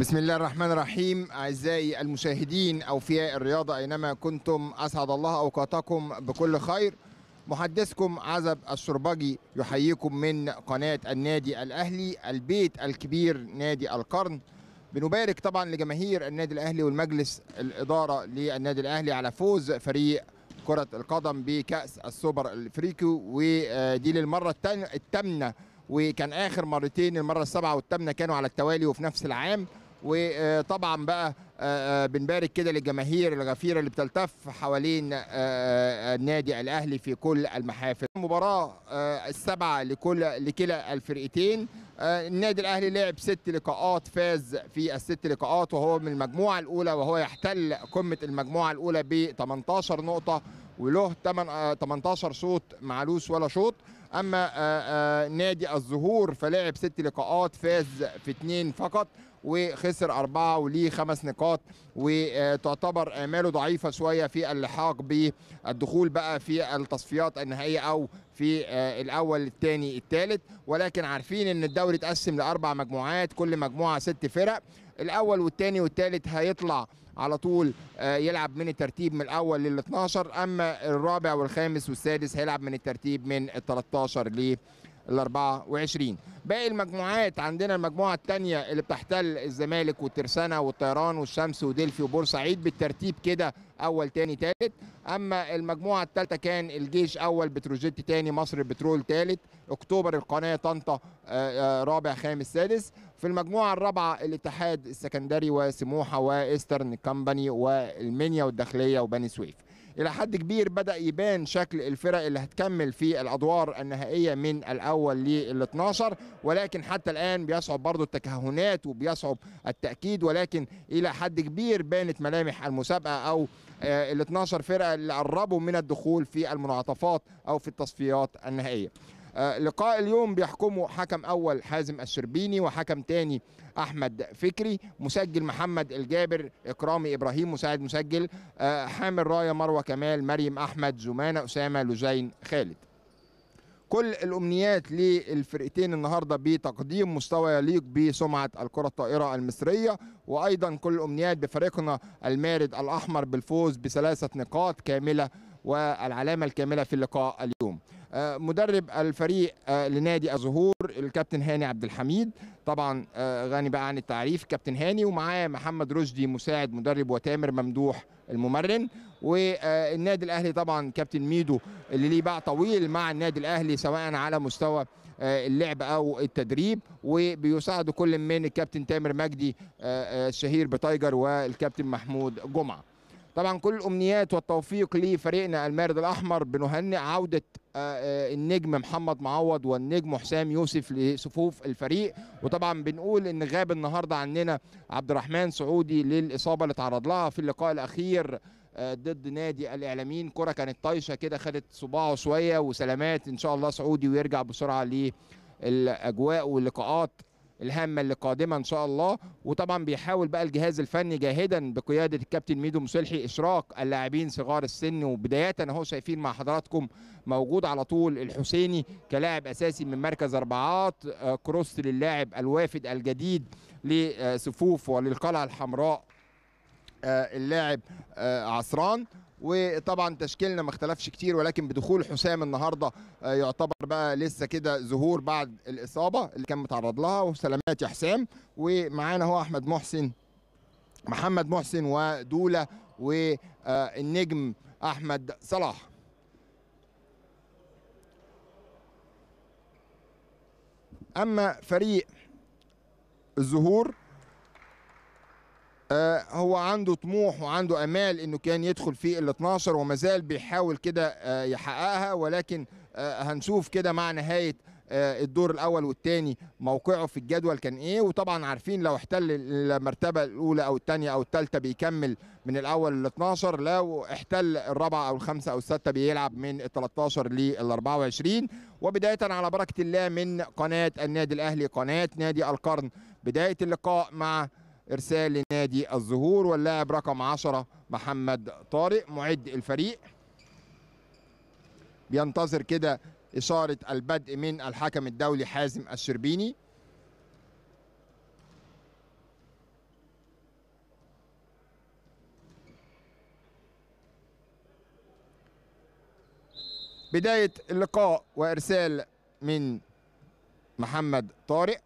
بسم الله الرحمن الرحيم أعزائي المشاهدين أوفياء الرياضة أينما كنتم أسعد الله أوقاتكم بكل خير محدثكم عزب الشربجي يحييكم من قناة النادي الأهلي البيت الكبير نادي القرن بنبارك طبعا لجماهير النادي الأهلي والمجلس الإدارة للنادي الأهلي على فوز فريق كرة القدم بكأس السوبر الأفريقي ودي للمرة الثامنة وكان آخر مرتين المرة السابعة والثامنة كانوا على التوالي وفي نفس العام وطبعا بقى آه، آه، بنبارك كده للجماهير الغفيره اللي بتلتف حوالين آه، النادي الاهلي في كل المحافل المباراه السبعه لكل لكلا الفرقتين النادي الاهلي لعب ست لقاءات فاز في الست لقاءات وهو من المجموعه الاولى وهو يحتل قمه المجموعه الاولى ب 18 نقطه وله 18 صوت معلوش ولا شوط اما نادي الزهور فلعب ست لقاءات فاز في اثنين فقط وخسر أربعة وليه خمس نقاط وتعتبر آماله ضعيفة شوية في اللحاق بالدخول بقى في التصفيات النهائية أو في آه، الاول الثاني الثالث ولكن عارفين ان الدوري اتقسم لاربع مجموعات كل مجموعه ست فرق الاول والثاني والثالث هيطلع على طول آه، يلعب من الترتيب من الاول لل 12 اما الرابع والخامس والسادس هيلعب من الترتيب من ال 13 ليه ال 24 باقي المجموعات عندنا المجموعه الثانيه اللي بتحتل الزمالك والترسانه والطيران والشمس وديلفي وبورسعيد بالترتيب كده اول ثاني ثالث اما المجموعه الثالثه كان الجيش اول بتروجيت ثاني مصر بترول ثالث اكتوبر القناه طنطا آه، آه، رابع خامس سادس في المجموعه الرابعه الاتحاد السكندري وسموحه وايسترن كامباني والمنيا والداخليه وبني سويف الى حد كبير بدا يبان شكل الفرق اللي هتكمل في الادوار النهائيه من الاول لل 12 ولكن حتى الان بيصعب برضو التكهنات وبيصعب التاكيد ولكن الى حد كبير بانت ملامح المسابقه او آه، ال 12 فرقه اللي قربوا من الدخول في المنعطفات او في التصفيات النهائيه آه، لقاء اليوم بيحكمه حكم اول حازم الشربيني وحكم تاني احمد فكري مسجل محمد الجابر اكرامي ابراهيم مساعد مسجل آه، حامل رايه مروه كمال مريم احمد زمانه اسامه لزين خالد كل الامنيات للفرقتين النهارده بتقديم مستوى يليق بسمعه الكره الطائره المصريه وايضا كل الامنيات بفريقنا المارد الاحمر بالفوز بثلاثه نقاط كامله والعلامه الكامله في اللقاء اليوم آه، مدرب الفريق آه، لنادي الزهور الكابتن هاني عبد الحميد طبعا آه، غني بقى عن التعريف كابتن هاني ومعاه محمد رشدي مساعد مدرب وتامر ممدوح الممرن والنادي الاهلي طبعا كابتن ميدو اللي ليه باع طويل مع النادي الاهلي سواء على مستوى اللعب او التدريب وبيساعده كل من الكابتن تامر مجدي الشهير بتايجر والكابتن محمود جمعه طبعا كل الامنيات والتوفيق لفريقنا المارد الاحمر بنهنئ عوده آه، آه، النجم محمد معوض والنجم حسام يوسف لصفوف الفريق وطبعا بنقول ان غاب النهارده عننا عبد الرحمن سعودي للاصابه اللي تعرض لها في اللقاء الاخير آه، ضد نادي الاعلاميين كره كانت طايشه كده خدت صباعه شويه وسلامات ان شاء الله سعودي ويرجع بسرعه للاجواء واللقاءات الهامه اللي قادمه ان شاء الله وطبعا بيحاول بقى الجهاز الفني جاهدا بقياده الكابتن ميدو مسلحي اشراق اللاعبين صغار السن وبدايه اهو شايفين مع حضراتكم موجود على طول الحسيني كلاعب اساسي من مركز اربعات آه، كروس للاعب الوافد الجديد لصفوف وللقلعه الحمراء آه، اللاعب آه، عصران وطبعا تشكيلنا ما اختلفش كتير ولكن بدخول حسام النهارده آه، يعتبر بقى لسه كده ظهور بعد الاصابه اللي كان متعرض لها وسلامات يا حسام ومعانا هو احمد محسن محمد محسن ودوله والنجم احمد صلاح اما فريق الزهور آه، هو عنده طموح وعنده امال انه كان يدخل في ال 12 وما زال بيحاول كده آه، يحققها ولكن آه، هنشوف كده مع نهايه الدور الاول والثاني موقعه في الجدول كان ايه وطبعا عارفين لو احتل المرتبه الاولى او الثانيه او الثالثه بيكمل من الاول ال 12 لو احتل الرابعه او الخامسه او السادسه بيلعب من ال 13 لل 24 وبدايه على بركه الله من قناه النادي الاهلي قناه نادي القرن بدايه اللقاء مع إرسال لنادي الزهور واللاعب رقم 10 محمد طارق معد الفريق بينتظر كده إشارة البدء من الحكم الدولي حازم الشربيني بداية اللقاء وإرسال من محمد طارق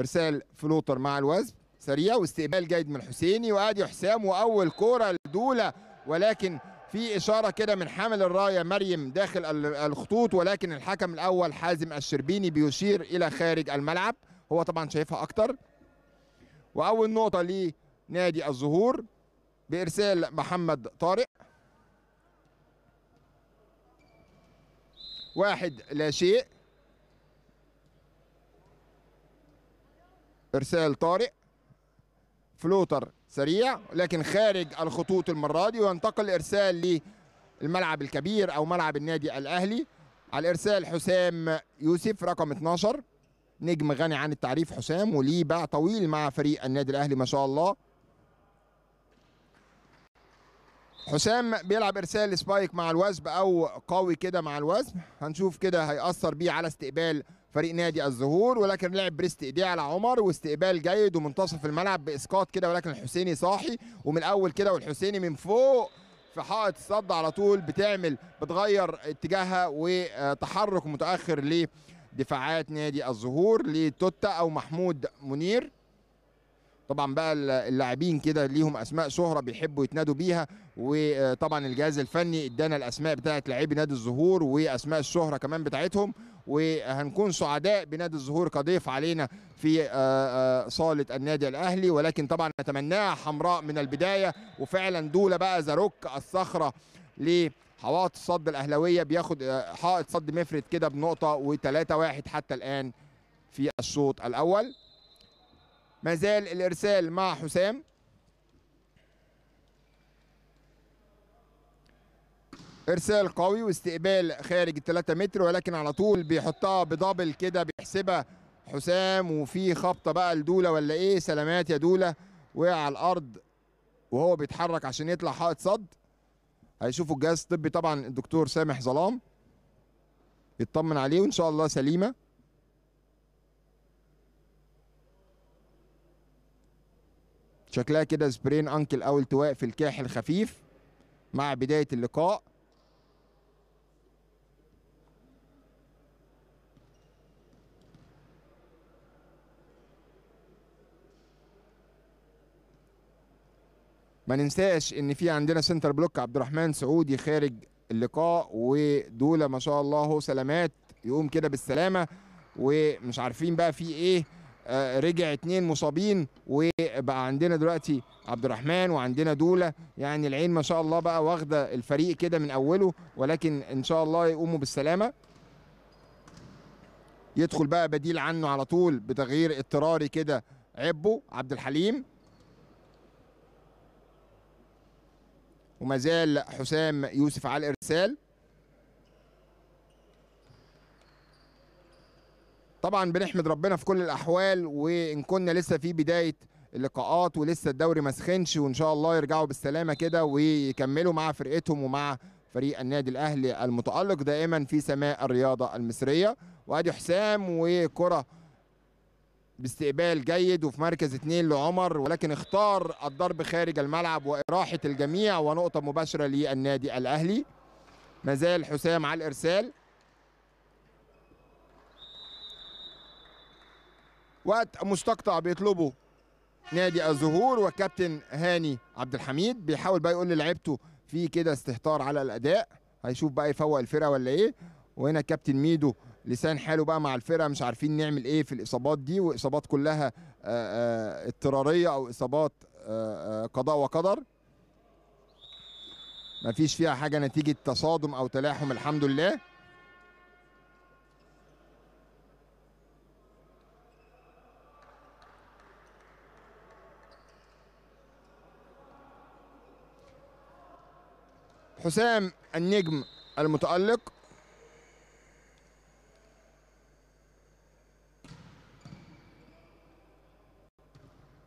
ارسال فلوتر مع الوزن سريع واستقبال جيد من حسيني وادي حسام واول كوره لدوله ولكن في اشاره كده من حامل الرايه مريم داخل الخطوط ولكن الحكم الاول حازم الشربيني بيشير الى خارج الملعب هو طبعا شايفها اكتر واول نقطه لنادي الزهور بارسال محمد طارق واحد لا شيء ارسال طارئ فلوتر سريع لكن خارج الخطوط المره دي وينتقل ارسال للملعب الكبير او ملعب النادي الاهلي على الارسال حسام يوسف رقم 12 نجم غني عن التعريف حسام وليه باع طويل مع فريق النادي الاهلي ما شاء الله حسام بيلعب ارسال سبايك مع الوثب او قوي كده مع الوثب هنشوف كده هيأثر بيه على استقبال فريق نادي الزهور ولكن لعب بريست ايديه على عمر واستقبال جيد ومنتصف الملعب باسقاط كده ولكن الحسيني صاحي ومن الاول كده والحسيني من فوق في حائط الصد على طول بتعمل بتغير اتجاهها وتحرك متاخر لدفاعات نادي الزهور لتوتا او محمود منير طبعا بقى اللاعبين كده ليهم اسماء شهره بيحبوا يتنادوا بيها وطبعا الجهاز الفني ادانا الاسماء بتاعه لاعبي نادي الزهور واسماء الشهره كمان بتاعتهم وهنكون سعداء بنادي الزهور كضيف علينا في آه، آه، صاله النادي الاهلي ولكن طبعا نتمناها حمراء من البدايه وفعلا دوله بقى زاروك الصخره لحوائط الصد الاهلاويه بياخد آه، حائط صد مفرد كده بنقطه و3 1 حتى الان في الشوط الاول ما زال الارسال مع حسام ارسال قوي واستقبال خارج ال 3 متر ولكن على طول بيحطها بدبل كده بيحسبها حسام وفي خبطه بقى لدوله ولا ايه سلامات يا دوله وقع على الارض وهو بيتحرك عشان يطلع حائط صد هيشوفوا الجهاز الطبي طبعا الدكتور سامح ظلام يطمن عليه وان شاء الله سليمه شكلها كده سبرين انكل او التواء في الكاحل خفيف مع بدايه اللقاء ما ننساش ان في عندنا سنتر بلوك عبد الرحمن سعودي خارج اللقاء ودولا ما شاء الله سلامات يقوم كده بالسلامه ومش عارفين بقى في ايه آه، رجع اتنين مصابين وبقى عندنا دلوقتي عبد الرحمن وعندنا دوله يعني العين ما شاء الله بقى واخده الفريق كده من اوله ولكن ان شاء الله يقوموا بالسلامه يدخل بقى بديل عنه على طول بتغيير اضطراري كده عبو عبد الحليم وما زال حسام يوسف على الارسال طبعا بنحمد ربنا في كل الاحوال وان كنا لسه في بدايه اللقاءات ولسه الدوري ما سخنش وان شاء الله يرجعوا بالسلامه كده ويكملوا مع فرقتهم ومع فريق النادي الاهلي المتالق دائما في سماء الرياضه المصريه وادي حسام وكره باستقبال جيد وفي مركز اثنين لعمر ولكن اختار الضرب خارج الملعب واراحه الجميع ونقطه مباشره للنادي الاهلي مازال حسام على الارسال وقت مستقطع بيطلبه نادي الزهور وكابتن هاني عبد الحميد بيحاول بقى يقول لعيبته في كده استهتار على الاداء هيشوف بقى يفوق الفرقه ولا ايه وهنا كابتن ميدو لسان حاله بقى مع الفرقه مش عارفين نعمل ايه في الاصابات دي واصابات كلها اضطراريه او اصابات قضاء وقدر مفيش فيها حاجه نتيجه تصادم او تلاحم الحمد لله حسام النجم المتألق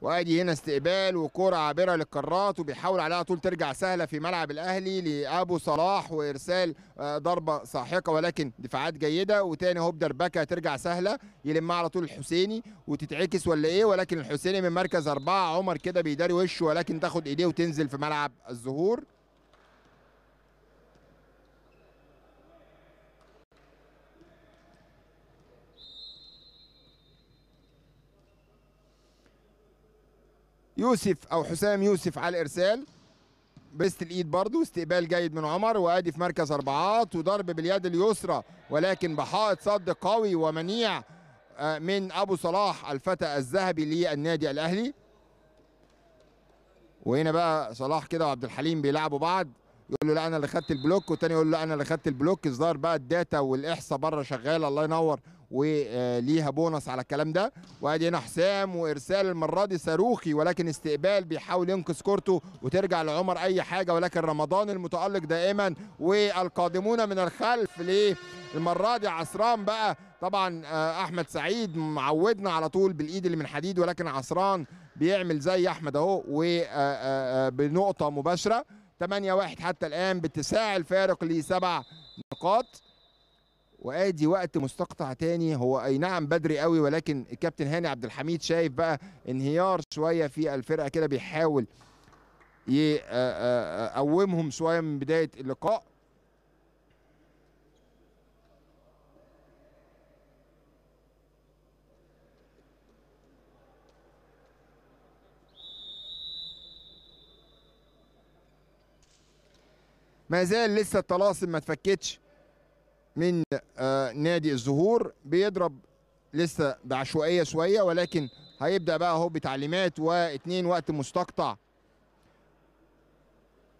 وادي هنا استقبال وكرة عابرة للكرات وبيحاول عليها طول ترجع سهلة في ملعب الأهلي لأبو صلاح وإرسال آه، ضربة ساحقة ولكن دفاعات جيدة وتاني هوب دربكة ترجع سهلة يلمها على طول الحسيني وتتعكس ولا إيه ولكن الحسيني من مركز أربعة عمر كده بيداري وشه ولكن تاخد إيديه وتنزل في ملعب الزهور يوسف او حسام يوسف على الارسال بريست الايد برضو استقبال جيد من عمر وادي في مركز اربعات وضرب باليد اليسرى ولكن بحائط صد قوي ومنيع آه، من ابو صلاح الفتى الذهبي للنادي الاهلي وهنا بقى صلاح كده وعبد الحليم بيلعبوا بعض يقول له لا انا اللي خدت البلوك والتاني يقول له انا اللي خدت البلوك الظاهر بقى الداتا والاحصاء بره شغاله الله ينور وليها بونص على الكلام ده وادي هنا حسام وارسال المره دي صاروخي ولكن استقبال بيحاول ينقذ كورته وترجع لعمر اي حاجه ولكن رمضان المتالق دائما والقادمون من الخلف ليه المره دي عصران بقى طبعا آه، احمد سعيد معودنا على طول بالايد اللي من حديد ولكن عصران بيعمل زي احمد اهو وبنقطه آه، آه، مباشره 8 1 حتى الان باتساع الفارق لسبع نقاط وادي وقت مستقطع تاني هو اي نعم بدري قوي ولكن الكابتن هاني عبد الحميد شايف بقى انهيار شويه في الفرقه كده بيحاول يقومهم شويه من بدايه اللقاء ما زال لسه الطلاسم ما تفكتش من آه، نادي الزهور بيضرب لسه بعشوائيه شويه ولكن هيبدا بقى اهو بتعليمات واثنين وقت مستقطع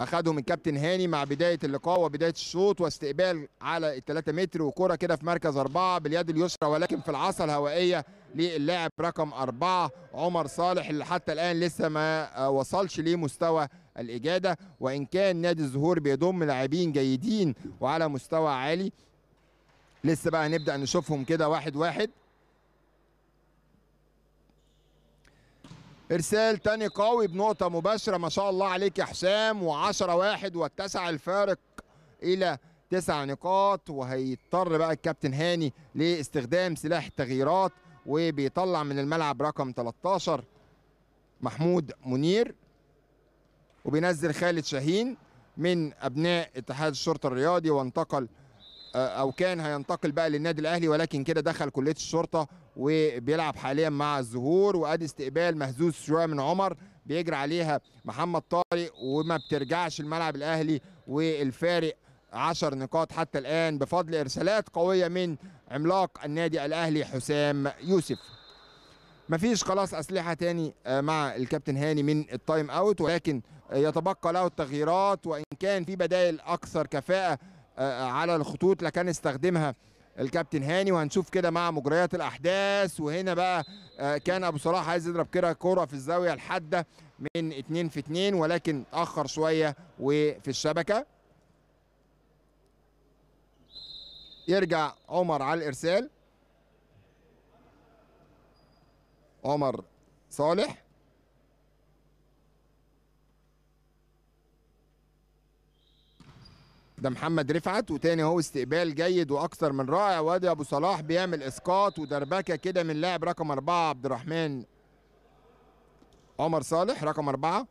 اخدهم الكابتن هاني مع بدايه اللقاء وبدايه الشوط واستقبال على الثلاثة متر وكره كده في مركز اربعه باليد اليسرى ولكن في العصا الهوائيه للاعب رقم اربعه عمر صالح اللي حتى الان لسه ما آه، وصلش لمستوى الاجاده وان كان نادي الزهور بيضم لاعبين جيدين وعلى مستوى عالي لسه بقى هنبدا نشوفهم كده واحد واحد ارسال تاني قوي بنقطة مباشرة ما شاء الله عليك يا حسام و10 واحد واتسع الفارق إلى تسع نقاط وهيضطر بقى الكابتن هاني لاستخدام سلاح التغييرات وبيطلع من الملعب رقم 13 محمود منير وبينزل خالد شاهين من أبناء اتحاد الشرطة الرياضي وانتقل او كان هينتقل بقى للنادي الاهلي ولكن كده دخل كليه الشرطه وبيلعب حاليا مع الزهور وادي استقبال مهزوز شويه من عمر بيجري عليها محمد طارق وما بترجعش الملعب الاهلي والفارق 10 نقاط حتى الان بفضل ارسالات قويه من عملاق النادي الاهلي حسام يوسف مفيش خلاص اسلحه تاني آه، مع الكابتن هاني من التايم اوت ولكن يتبقى له التغييرات وان كان في بدائل اكثر كفاءه آه، آه، على الخطوط لكان استخدمها الكابتن هاني وهنشوف كده مع مجريات الاحداث وهنا بقى آه، كان ابو صلاح عايز يضرب كده كوره في الزاويه الحاده من 2 في 2 ولكن اتاخر شويه وفي الشبكه يرجع عمر على الارسال عمر صالح ده محمد رفعت وتاني اهو استقبال جيد واكثر من رائع وادي ابو صلاح بيعمل اسقاط ودربكه كده من لاعب رقم اربعه عبد الرحمن عمر صالح رقم اربعه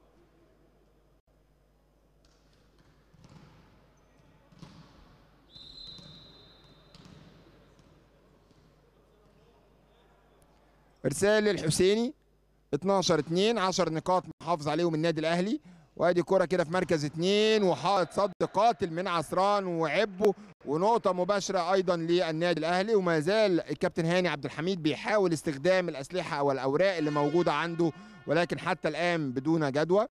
ارسال للحسيني 12 2 10 نقاط محافظ عليهم النادي الاهلي وادي كرة كده في مركز اتنين وحائط صد قاتل من عصران وعبه ونقطة مباشرة أيضا للنادي الأهلي وما زال الكابتن هاني عبد الحميد بيحاول استخدام الأسلحة أو الأوراق اللي موجودة عنده ولكن حتى الآن بدون جدوى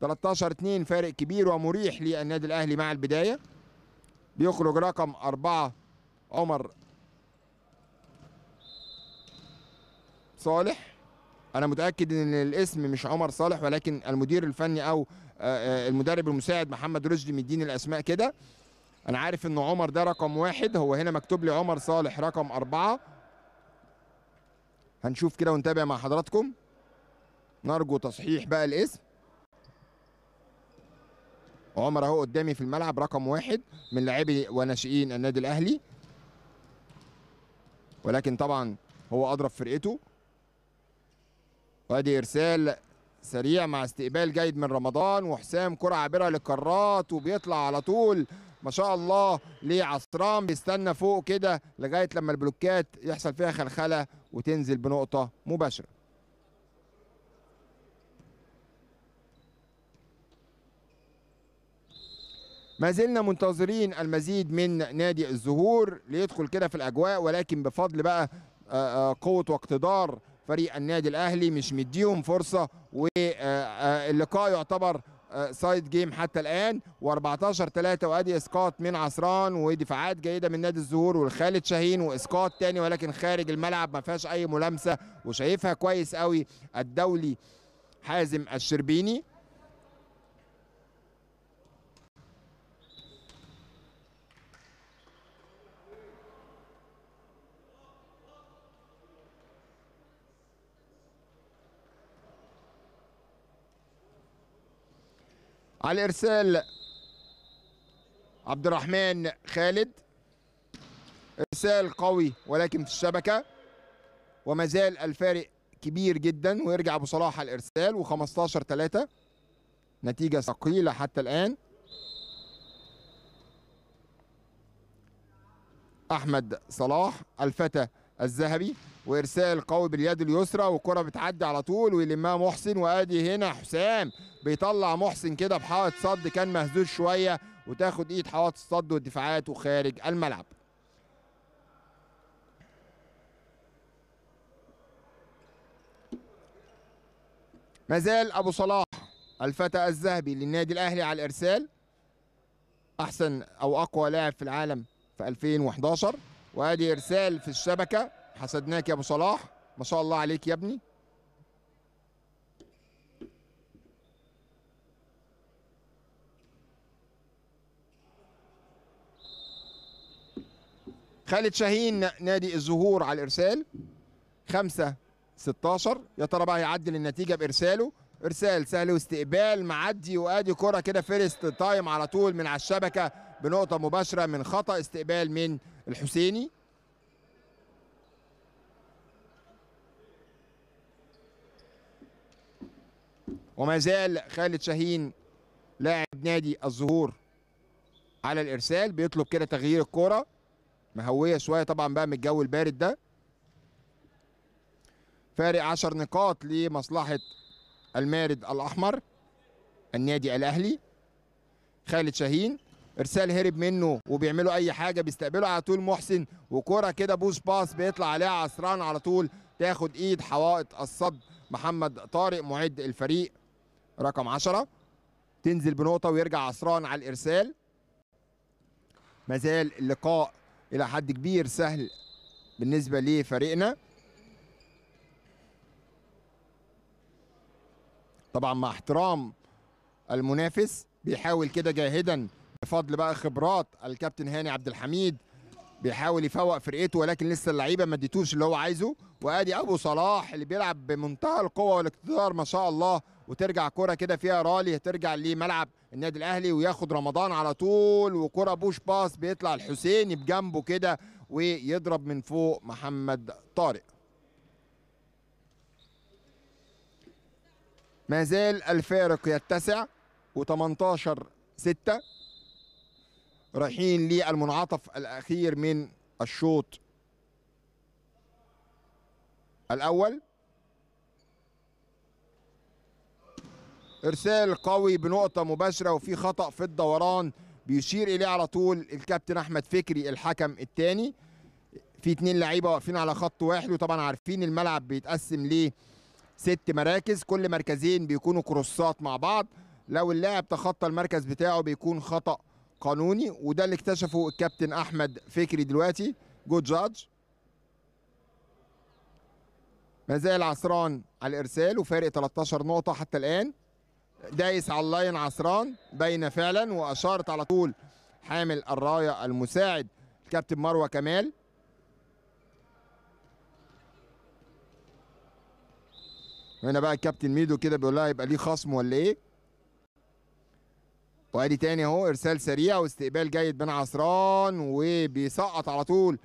13 2 فارق كبير ومريح للنادي الأهلي مع البداية بيخرج رقم أربعة عمر صالح انا متاكد ان الاسم مش عمر صالح ولكن المدير الفني او آه، آه، المدرب المساعد محمد رشدي مديني الاسماء كده انا عارف ان عمر ده رقم واحد هو هنا مكتوب لي عمر صالح رقم اربعه هنشوف كده ونتابع مع حضراتكم نرجو تصحيح بقى الاسم عمر اهو قدامي في الملعب رقم واحد من لاعبي وناشئين النادي الاهلي ولكن طبعا هو اضرب فرقته وادي ارسال سريع مع استقبال جيد من رمضان وحسام كره عابره للكرات وبيطلع على طول ما شاء الله لعصرام بيستنى فوق كده لغايه لما البلوكات يحصل فيها خلخله وتنزل بنقطه مباشره ما زلنا منتظرين المزيد من نادي الزهور ليدخل كده في الاجواء ولكن بفضل بقى آه، آه، قوه واقتدار فريق النادي الاهلي مش مديهم فرصه واللقاء آه، آه، يعتبر سايد آه، جيم حتى الان و14 3 وادي اسقاط من عصران ودفاعات جيده من نادي الزهور والخالد شاهين واسقاط تاني ولكن خارج الملعب ما فيهاش اي ملامسه وشايفها كويس قوي الدولي حازم الشربيني على الارسال عبد الرحمن خالد ارسال قوي ولكن في الشبكه وما زال الفارق كبير جدا ويرجع ابو صلاح على الارسال و15 3 نتيجه ثقيله حتى الان احمد صلاح الفتى الذهبي وارسال قوي باليد اليسرى والكره بتعدي على طول ويلمها محسن وادي هنا حسام بيطلع محسن كده بحائط صد كان مهزوز شويه وتاخد ايد حائط الصد والدفاعات وخارج الملعب مازال ابو صلاح الفتى الذهبي للنادي الاهلي على الارسال احسن او اقوى لاعب في العالم في 2011 وادي ارسال في الشبكه حسدناك يا ابو صلاح ما شاء الله عليك يا ابني خالد شاهين نادي الزهور على الارسال 5 16 يا ترى بقى هيعدل النتيجه بارساله ارسال سهل واستقبال معدي وادي كره كده فيرست تايم على طول من على الشبكه بنقطه مباشره من خطا استقبال من الحسيني وما زال خالد شاهين لاعب نادي الزهور على الارسال بيطلب كده تغيير الكوره مهويه شويه طبعا بقى من الجو البارد ده فارق 10 نقاط لمصلحه المارد الاحمر النادي الاهلي خالد شاهين ارسال هرب منه وبيعملوا اي حاجه بيستقبلوا على طول محسن وكره كده بوش باس بيطلع عليها عصران على طول تاخد ايد حوائط الصد محمد طارق معد الفريق رقم 10 تنزل بنقطه ويرجع عصران على الارسال مازال اللقاء الى حد كبير سهل بالنسبه لفريقنا طبعا مع احترام المنافس بيحاول كده جاهدا بفضل بقى خبرات الكابتن هاني عبد الحميد بيحاول يفوق فرقته ولكن لسه اللعيبه ما اديتوش اللي هو عايزه وادي ابو صلاح اللي بيلعب بمنتهى القوه والاقتدار ما شاء الله وترجع كره كده فيها رالي ترجع لملعب النادي الاهلي وياخد رمضان على طول وكره بوش باس بيطلع الحسيني بجنبه كده ويضرب من فوق محمد طارق ما زال الفارق يتسع و18 6 رايحين للمنعطف الاخير من الشوط الاول ارسال قوي بنقطه مباشره وفي خطا في الدوران بيشير اليه على طول الكابتن احمد فكري الحكم الثاني في اتنين لعيبه واقفين على خط واحد وطبعا عارفين الملعب بيتقسم ليه ست مراكز كل مركزين بيكونوا كروسات مع بعض لو اللاعب تخطى المركز بتاعه بيكون خطأ قانوني وده اللي اكتشفه الكابتن احمد فكري دلوقتي جود جادج ما زال عصران على الارسال وفارق 13 نقطه حتى الان دايس على اللاين عصران بين فعلا واشارت على طول حامل الرايه المساعد الكابتن مروه كمال هنا بقى الكابتن ميدو كده بيقول لها يبقى ليه خصم ولا ايه وادي تاني اهو ارسال سريع واستقبال جيد بن عصران وبيسقط على طول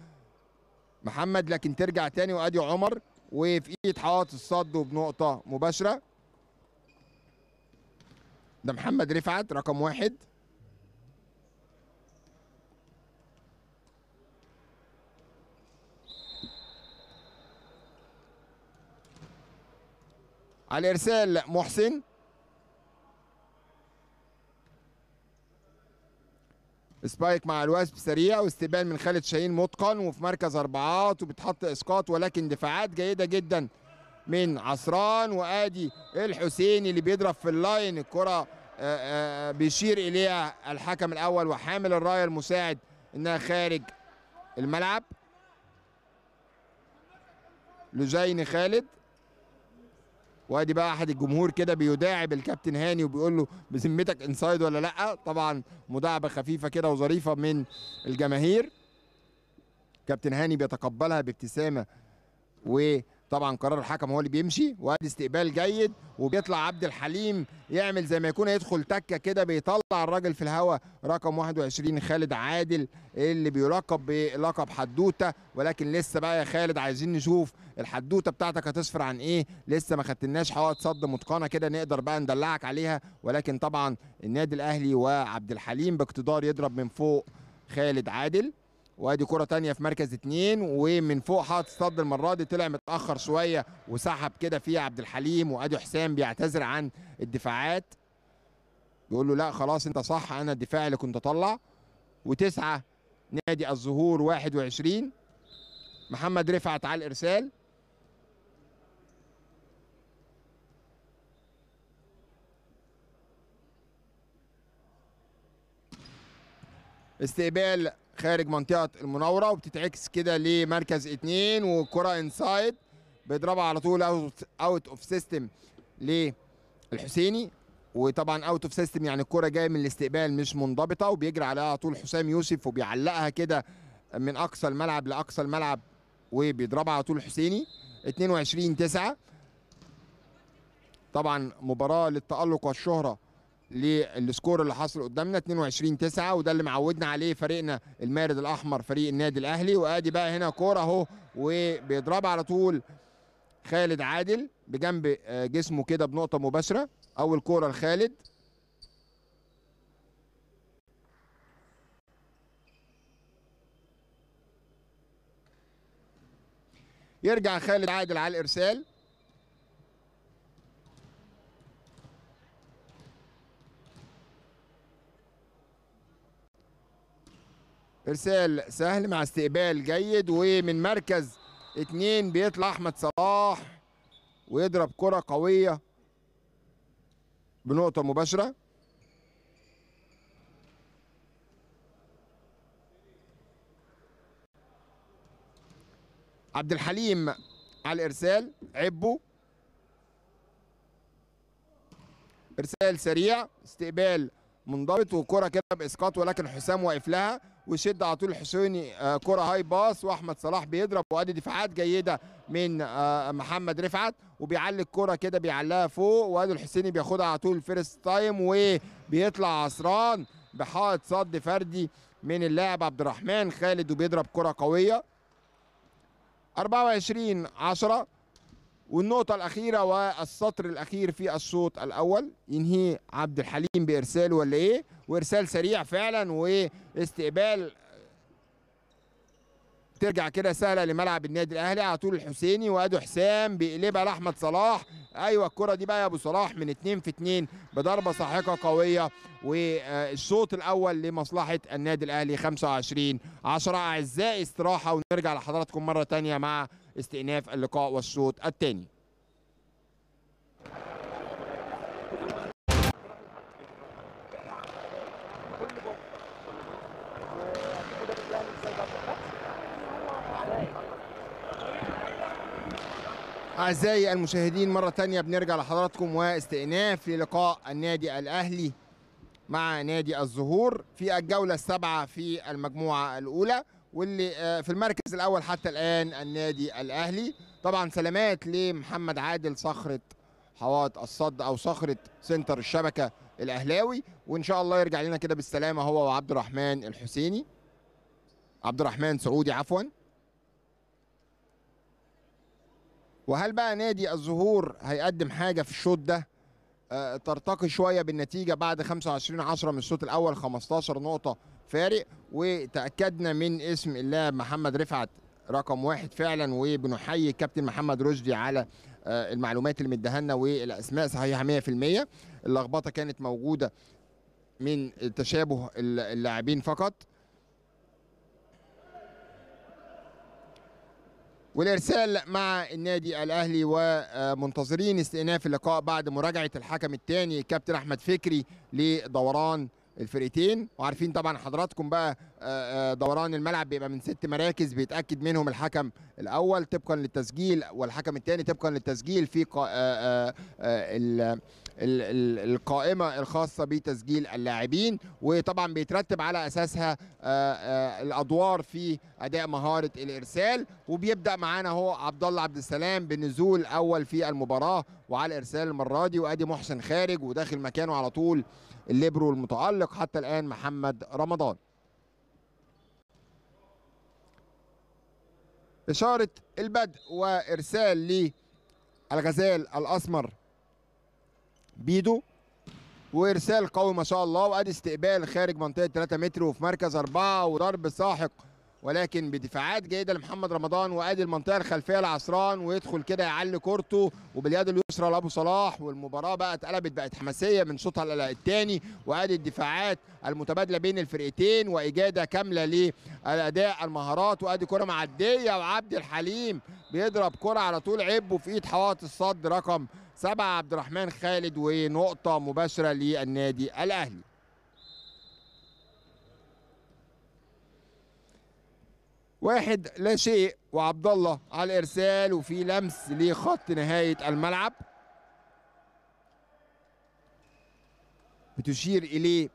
محمد لكن ترجع تاني وادي عمر وفي ايد حائط الصد وبنقطه مباشره ده محمد رفعت رقم واحد على ارسال محسن سبايك مع الوثب سريع واستقبال من خالد شاهين متقن وفي مركز اربعات وبتحط اسقاط ولكن دفاعات جيده جدا من عصران وادي الحسيني اللي بيضرب في اللاين الكره آه، آه، بيشير اليها الحكم الاول وحامل الرايه المساعد انها خارج الملعب لجين خالد وادي بقى احد الجمهور كده بيداعب الكابتن هاني وبيقول له بذمتك انسايد ولا لا طبعا مداعبه خفيفه كده وظريفه من الجماهير كابتن هاني بيتقبلها بابتسامه و طبعا قرار الحكم هو اللي بيمشي وادي استقبال جيد وبيطلع عبد الحليم يعمل زي ما يكون هيدخل تكه كده بيطلع الراجل في الهواء رقم 21 خالد عادل اللي بيلقب بلقب حدوته ولكن لسه بقى يا خالد عايزين نشوف الحدوته بتاعتك هتصفر عن ايه لسه ما خدتناش حوائط صد متقنه كده نقدر بقى ندلعك عليها ولكن طبعا النادي الاهلي وعبد الحليم باقتدار يضرب من فوق خالد عادل وادي كره ثانيه في مركز اثنين ومن فوق حاط صد المره دي طلع متاخر شويه وسحب كده فيه عبد الحليم وادي حسام بيعتذر عن الدفاعات بيقول له لا خلاص انت صح انا الدفاع اللي كنت اطلع وتسعه نادي الظهور 21 محمد رفعت على الارسال استقبال خارج منطقه المناوره وبتتعكس كده لمركز اثنين والكره انسايد بيضربها على طول اوت اوف سيستم للحسيني وطبعا اوت اوف سيستم يعني الكره جايه من الاستقبال مش منضبطه وبيجري عليها على طول حسام يوسف وبيعلقها كده من اقصى الملعب لاقصى الملعب وبيضربها على طول حسيني 22 9 طبعا مباراه للتالق والشهره للسكور اللي حصل قدامنا 22 9 وده اللي معودنا عليه فريقنا المارد الاحمر فريق النادي الاهلي وادي بقى هنا كوره اهو وبيضربها على طول خالد عادل بجنب آه، جسمه كده بنقطه مباشره اول كوره لخالد يرجع خالد عادل على الارسال ارسال سهل مع استقبال جيد ومن مركز اتنين بيطلع احمد صلاح ويضرب كره قويه بنقطه مباشره عبد الحليم على الارسال عبو ارسال سريع استقبال منضبط وكره كده باسقاط ولكن حسام واقف لها ويشد على طول الحسيني آه، كره هاي باص واحمد صلاح بيضرب وادي دفاعات جيده من آه، محمد رفعت وبيعلي الكره كده بيعلقها فوق وادي الحسيني بياخدها على طول فيرست تايم وبيطلع عصران بحائط صد فردي من اللاعب عبد الرحمن خالد وبيضرب كره قويه 24 10 والنقطة الأخيرة والسطر الأخير في الشوط الأول ينهي عبد الحليم بإرسال ولا إيه؟ وإرسال سريع فعلا واستقبال ترجع كده سهلة لملعب النادي الأهلي على طول الحسيني وأدو حسام بيقلبها لأحمد صلاح أيوه الكرة دي بقى يا أبو صلاح من اتنين في اتنين بضربة ساحقة قوية والشوط الأول لمصلحة النادي الأهلي 25 10 أعزائي استراحة ونرجع لحضراتكم مرة تانية مع استئناف اللقاء والشوط الثاني أعزائي المشاهدين مرة تانية بنرجع لحضراتكم واستئناف للقاء النادي الأهلي مع نادي الزهور في الجولة السابعة في المجموعة الأولى واللي آه، في المركز الاول حتى الان النادي الاهلي طبعا سلامات لمحمد عادل صخره حوائط الصد او صخره سنتر الشبكه الاهلاوي وان شاء الله يرجع لنا كده بالسلامه هو وعبد الرحمن الحسيني عبد الرحمن سعودي عفوا وهل بقى نادي الزهور هيقدم حاجه في الشوط ده آه، ترتقي شويه بالنتيجه بعد 25 10 من الشوط الاول 15 نقطه فارق وتاكدنا من اسم اللاعب محمد رفعت رقم واحد فعلا وبنحيي الكابتن محمد رشدي على آه، المعلومات اللي مديها والاسماء صحيحه 100% اللخبطه كانت موجوده من تشابه اللاعبين فقط والارسال مع النادي الاهلي ومنتظرين استئناف اللقاء بعد مراجعه الحكم الثاني كابتن احمد فكري لدوران الفرقتين وعارفين طبعا حضراتكم بقى آه، آه، دوران الملعب بيبقى من ست مراكز بيتاكد منهم الحكم الاول طبقا للتسجيل والحكم الثاني طبقا للتسجيل في آه، القائمه الخاصه بتسجيل اللاعبين وطبعا بيترتب على اساسها الادوار في اداء مهاره الارسال وبيبدا معانا هو عبد الله عبد السلام بنزول اول في المباراه وعلى ارسال المره دي وادي محسن خارج وداخل مكانه على طول الليبرو المتألق حتى الآن محمد رمضان إشارة البدء وإرسال للغزال الأسمر بيدو وإرسال قوي ما شاء الله وأدي استقبال خارج منطقة 3 متر وفي مركز أربعة وضرب ساحق ولكن بدفاعات جيده لمحمد رمضان وادي المنطقه الخلفيه لعصران ويدخل كده يعلي كورته وباليد اليسرى لابو صلاح والمباراه بقى اتقلبت بقت حماسيه من شوطها الثاني وادي الدفاعات المتبادله بين الفرقتين واجاده كامله للاداء المهارات وادي كره معديه وعبد الحليم بيضرب كره على طول عبه في ايد حواط الصد رقم سبعه عبد الرحمن خالد ونقطه مباشره للنادي الاهلي واحد لا شيء وعبد الله على الارسال وفي لمس لخط نهايه الملعب بتشير اليه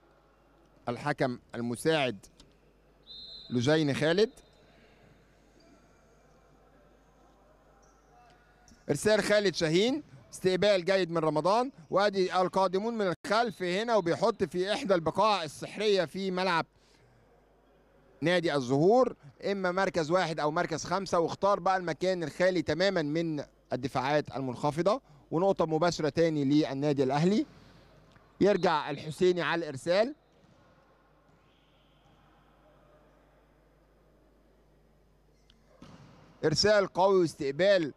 الحكم المساعد لجين خالد ارسال خالد شاهين استقبال جيد من رمضان وادي القادمون من الخلف هنا وبيحط في احدى البقاع السحريه في ملعب نادي الزهور اما مركز واحد او مركز خمسه واختار بقى المكان الخالي تماما من الدفاعات المنخفضه ونقطه مباشره تاني للنادي الاهلي يرجع الحسيني على الارسال ارسال قوي واستقبال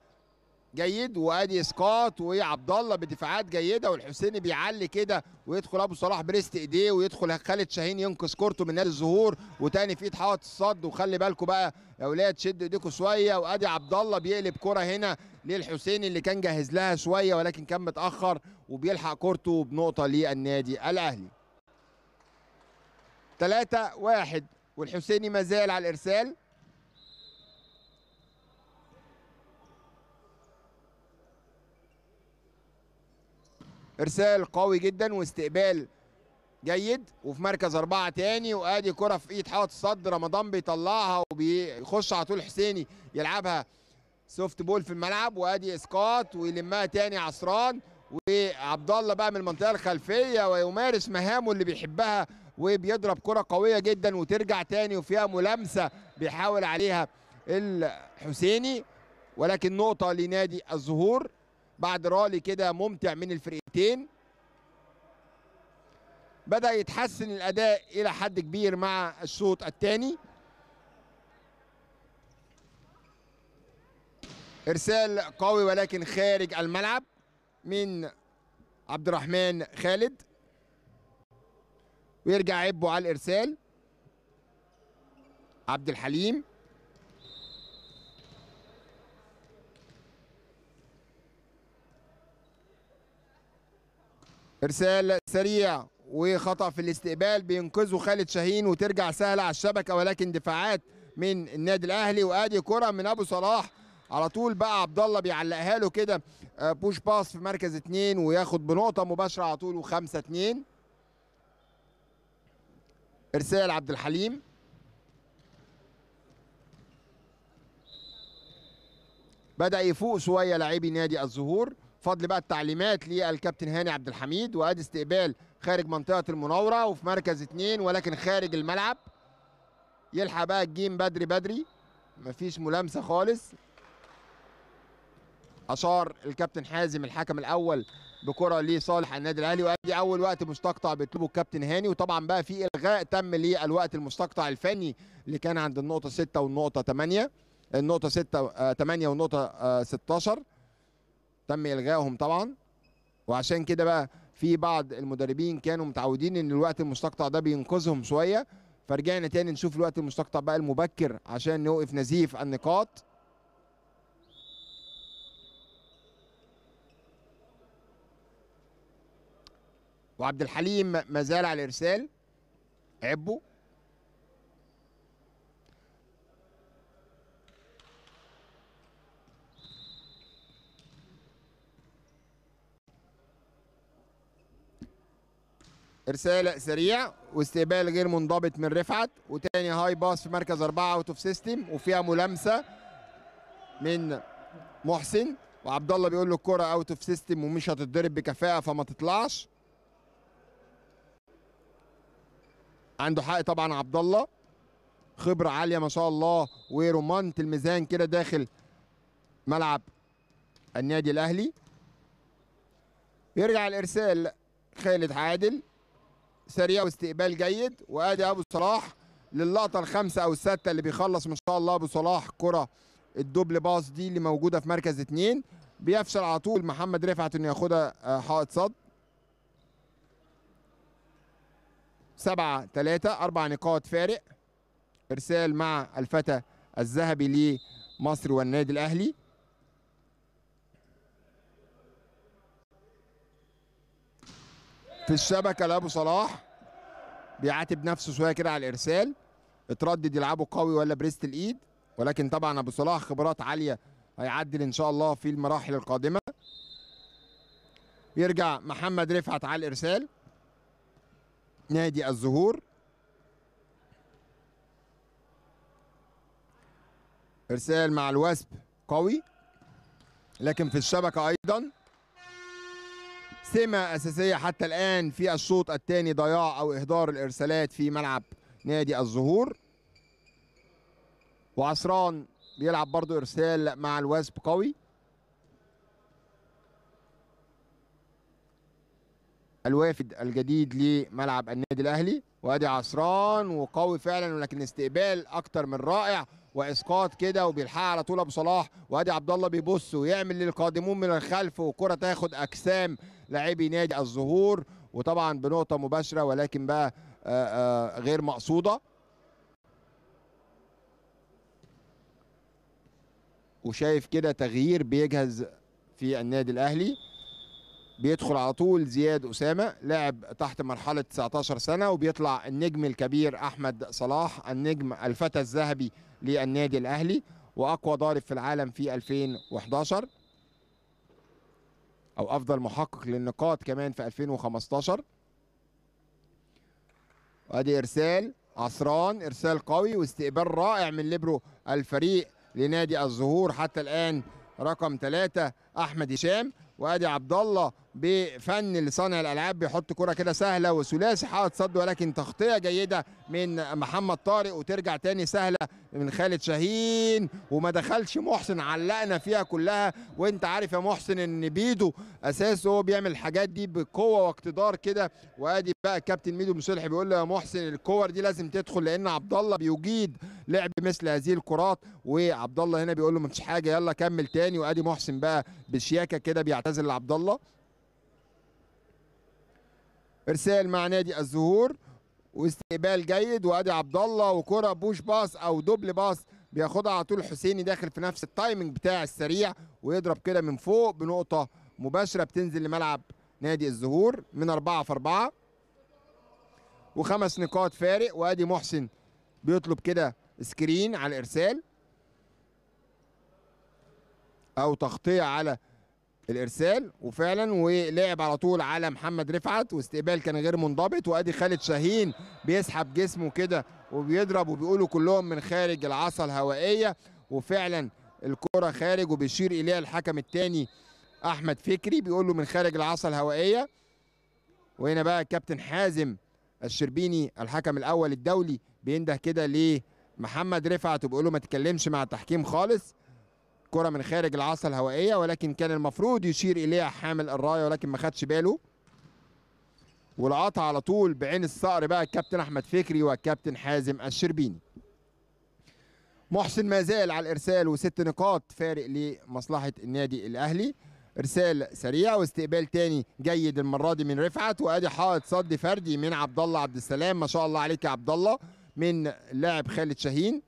جيد وادي اسقاط وعبد الله بدفاعات جيده والحسيني بيعلي كده ويدخل ابو صلاح بريست ايديه ويدخل خالد شاهين ينقذ كورته من نادي الزهور وتاني في ايد حائط الصد وخلي بالكم بقى يا اولاد شدوا ايديكم شويه وادي عبد الله بيقلب كره هنا للحسيني اللي كان جاهز لها شويه ولكن كان متاخر وبيلحق كورته بنقطه للنادي الاهلي 3 1 والحسيني ما زال على الارسال ارسال قوي جدا واستقبال جيد وفي مركز اربعه تاني وادي كره في ايد حائط الصد رمضان بيطلعها وبيخش على طول حسيني يلعبها سوفت بول في الملعب وادي اسقاط ويلمها تاني عصران وعبد الله بقى من المنطقه الخلفيه ويمارس مهامه اللي بيحبها وبيضرب كره قويه جدا وترجع تاني وفيها ملامسه بيحاول عليها الحسيني ولكن نقطه لنادي الزهور بعد رالي كده ممتع من الفرقتين بدأ يتحسن الأداء إلى حد كبير مع الشوط الثاني إرسال قوي ولكن خارج الملعب من عبد الرحمن خالد ويرجع عبو على الإرسال عبد الحليم ارسال سريع وخطا في الاستقبال بينقذه خالد شاهين وترجع سهله على الشبكه ولكن دفاعات من النادي الاهلي وادي كره من ابو صلاح على طول بقى عبد الله بيعلقها له كده بوش آه، باس في مركز اثنين وياخد بنقطه مباشره على طول وخمسة اثنين ارسال عبد الحليم بدا يفوق شويه لاعبي نادي الزهور فضل بقى التعليمات للكابتن هاني عبد الحميد وادي استقبال خارج منطقه المناوره وفي مركز اثنين ولكن خارج الملعب يلحق بقى الجيم بدري بدري مفيش ملامسه خالص اشار الكابتن حازم الحكم الاول بكره لصالح النادي الاهلي وادي اول وقت مستقطع بيطلبه الكابتن هاني وطبعا بقى في الغاء تم للوقت المستقطع الفني اللي كان عند النقطه 6 والنقطه 8 النقطه 6 8 آه، والنقطه 16 آه، تم الغائهم طبعا وعشان كده بقى في بعض المدربين كانوا متعودين ان الوقت المستقطع ده بينقذهم شويه فرجعنا تاني نشوف الوقت المستقطع بقى المبكر عشان نوقف نزيف النقاط وعبد الحليم ما زال على الارسال عبو ارسال سريع واستقبال غير منضبط من رفعت وتاني هاي باس في مركز اربعه اوت اوف سيستم وفيها ملامسه من محسن وعبد الله بيقول له الكره اوت اوف سيستم ومش هتتضرب بكفاءه فما تطلعش عنده حق طبعا عبد الله خبره عاليه ما شاء الله ورمانه الميزان كده داخل ملعب النادي الاهلي يرجع الارسال خالد عادل سريع واستقبال جيد وادي ابو صلاح للقطه الخامسه او السادسه اللي بيخلص ما شاء الله ابو صلاح كره الدبل باص دي اللي موجوده في مركز اثنين بيفشل على طول محمد رفعت انه ياخدها آه، حائط صد سبعة ثلاثة أربع نقاط فارق إرسال مع الفتى الذهبي لمصر والنادي الأهلي في الشبكه لابو صلاح بيعاتب نفسه شويه كده على الارسال اتردد يلعبه قوي ولا بريست الايد ولكن طبعا ابو صلاح خبرات عاليه هيعدل ان شاء الله في المراحل القادمه يرجع محمد رفعت على الارسال نادي الزهور ارسال مع الوسب قوي لكن في الشبكه ايضا سمة أساسية حتى الآن في الشوط الثاني ضياع أو إهدار الإرسالات في ملعب نادي الزهور وعصران بيلعب برضو إرسال مع الوزب قوي الوافد الجديد لملعب النادي الأهلي وادي عصران وقوي فعلا ولكن استقبال أكتر من رائع واسقاط كده وبيلحق على طول ابو صلاح وادي عبد الله بيبص ويعمل للقادمون من الخلف وكره تاخد اجسام لاعبي نادي الظهور وطبعا بنقطه مباشره ولكن بقى آه، آه، غير مقصوده وشايف كده تغيير بيجهز في النادي الاهلي بيدخل على طول زياد اسامه لاعب تحت مرحله 19 سنه وبيطلع النجم الكبير احمد صلاح النجم الفتى الذهبي للنادي الاهلي واقوى ضارب في العالم في 2011 او افضل محقق للنقاط كمان في 2015 وادي ارسال عصران ارسال قوي واستقبال رائع من ليبرو الفريق لنادي الزهور حتى الان رقم ثلاثة احمد هشام وادي عبد الله بفن لصانع الالعاب بيحط كره كده سهله وثلاثي حائط صد ولكن تغطيه جيده من محمد طارق وترجع تاني سهله من خالد شاهين وما دخلش محسن علقنا فيها كلها وانت عارف يا محسن ان بيدو اساسه هو بيعمل الحاجات دي بقوه واقتدار كده وادي بقى الكابتن ميدو مصلح بيقول له يا محسن الكور دي لازم تدخل لان عبد الله بيجيد لعب مثل هذه الكرات وعبد الله هنا بيقول له مفيش حاجه يلا كمل تاني وادي محسن بقى بشياكه كده بيعتذر لعبد الله ارسال مع نادي الزهور واستقبال جيد وادي عبد الله وكره بوش باص او دوبل باص بياخدها على طول حسيني داخل في نفس التايمنج بتاع السريع ويضرب كده من فوق بنقطه مباشره بتنزل لملعب نادي الزهور من أربعة في أربعة وخمس نقاط فارق وادي محسن بيطلب كده سكرين على الارسال او تغطيه على الارسال وفعلا ولعب على طول على محمد رفعت واستقبال كان غير منضبط وادي خالد شاهين بيسحب جسمه كده وبيضرب وبيقولوا كلهم من خارج العصا الهوائيه وفعلا الكره خارج وبيشير اليها الحكم الثاني احمد فكري بيقول له من خارج العصا الهوائيه وهنا بقى الكابتن حازم الشربيني الحكم الاول الدولي بينده كده لمحمد رفعت وبيقول له ما تتكلمش مع التحكيم خالص كرة من خارج العصا الهوائية ولكن كان المفروض يشير إليها حامل الراية ولكن ما خدش باله والقطع على طول بعين الصقر بقى الكابتن أحمد فكري والكابتن حازم الشربيني محسن ما زال على الإرسال وست نقاط فارق لمصلحة النادي الأهلي ارسال سريع واستقبال تاني جيد المره دي من رفعت وادي حائط صد فردي من عبد الله عبد السلام ما شاء الله عليك يا عبد الله من لاعب خالد شاهين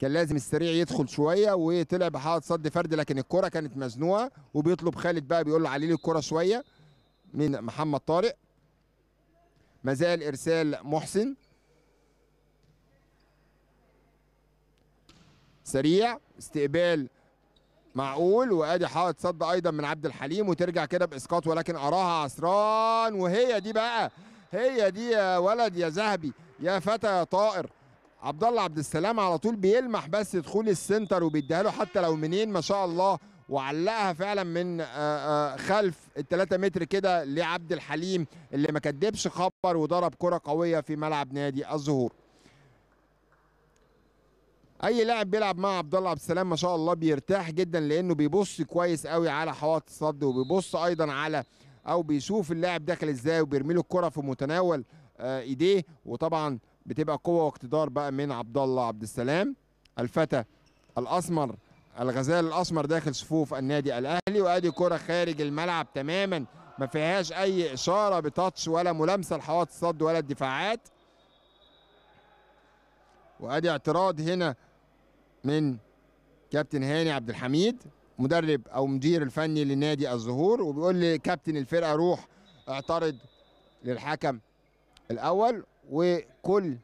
كان لازم السريع يدخل شويه وطلع بحاله صد فردي لكن الكره كانت مزنوقه وبيطلب خالد بقى بيقول له علي لي الكره شويه من محمد طارق ما زال ارسال محسن سريع استقبال معقول وادي حائط صد ايضا من عبد الحليم وترجع كده باسقاط ولكن اراها عسران وهي دي بقى هي دي يا ولد يا ذهبي يا فتى يا طائر عبد الله عبد السلام على طول بيلمح بس دخول السنتر وبيديها له حتى لو منين ما شاء الله وعلقها فعلا من آه، آه، خلف الثلاثة متر كده لعبد الحليم اللي ما كدبش خبر وضرب كرة قوية في ملعب نادي الزهور اي لاعب بيلعب مع عبد الله عبد السلام ما شاء الله بيرتاح جدا لانه بيبص كويس قوي على حوائط الصد وبيبص ايضا على او بيشوف اللاعب داخل ازاي وبيرمي له الكره في متناول آه، ايديه وطبعا بتبقى قوه واقتدار بقى من عبد الله عبد السلام الفتى الاسمر الغزال الاسمر داخل صفوف النادي الاهلي وادي كره خارج الملعب تماما ما فيهاش اي اشاره بتاتش ولا ملامسه لحواط الصد ولا الدفاعات وادي اعتراض هنا من كابتن هاني عبد الحميد مدرب او مدير الفني لنادي الزهور وبيقول لكابتن الفرقه روح اعترض للحكم الاول وكل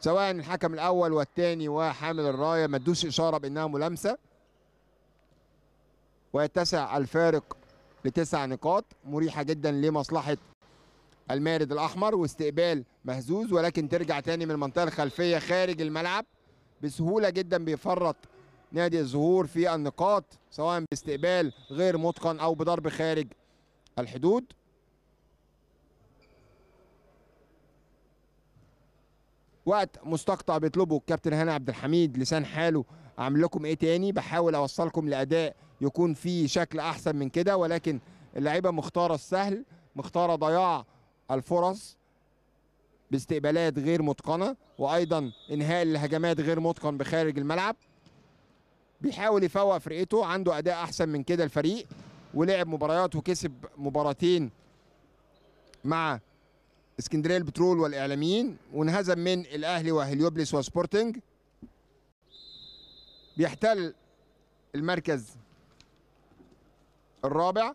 سواء الحكم الاول والثاني وحامل الرايه ما ادوش اشاره بانها ملامسه ويتسع الفارق لتسع نقاط مريحه جدا لمصلحه المارد الاحمر واستقبال مهزوز ولكن ترجع تاني من المنطقه الخلفيه خارج الملعب بسهوله جدا بيفرط نادي الزهور في النقاط سواء باستقبال غير متقن او بضرب خارج الحدود وقت مستقطع بيطلبه الكابتن هاني عبد الحميد لسان حاله اعمل لكم ايه تاني بحاول اوصلكم لاداء يكون فيه شكل احسن من كده ولكن اللعيبه مختاره السهل مختاره ضياع الفرص باستقبالات غير متقنه وايضا انهاء الهجمات غير متقن بخارج الملعب بيحاول يفوق فرقته عنده اداء احسن من كده الفريق ولعب مباريات وكسب مباراتين مع اسكندريه البترول والاعلاميين وانهزم من الاهلي وهليوبلس وسبورتنج بيحتل المركز الرابع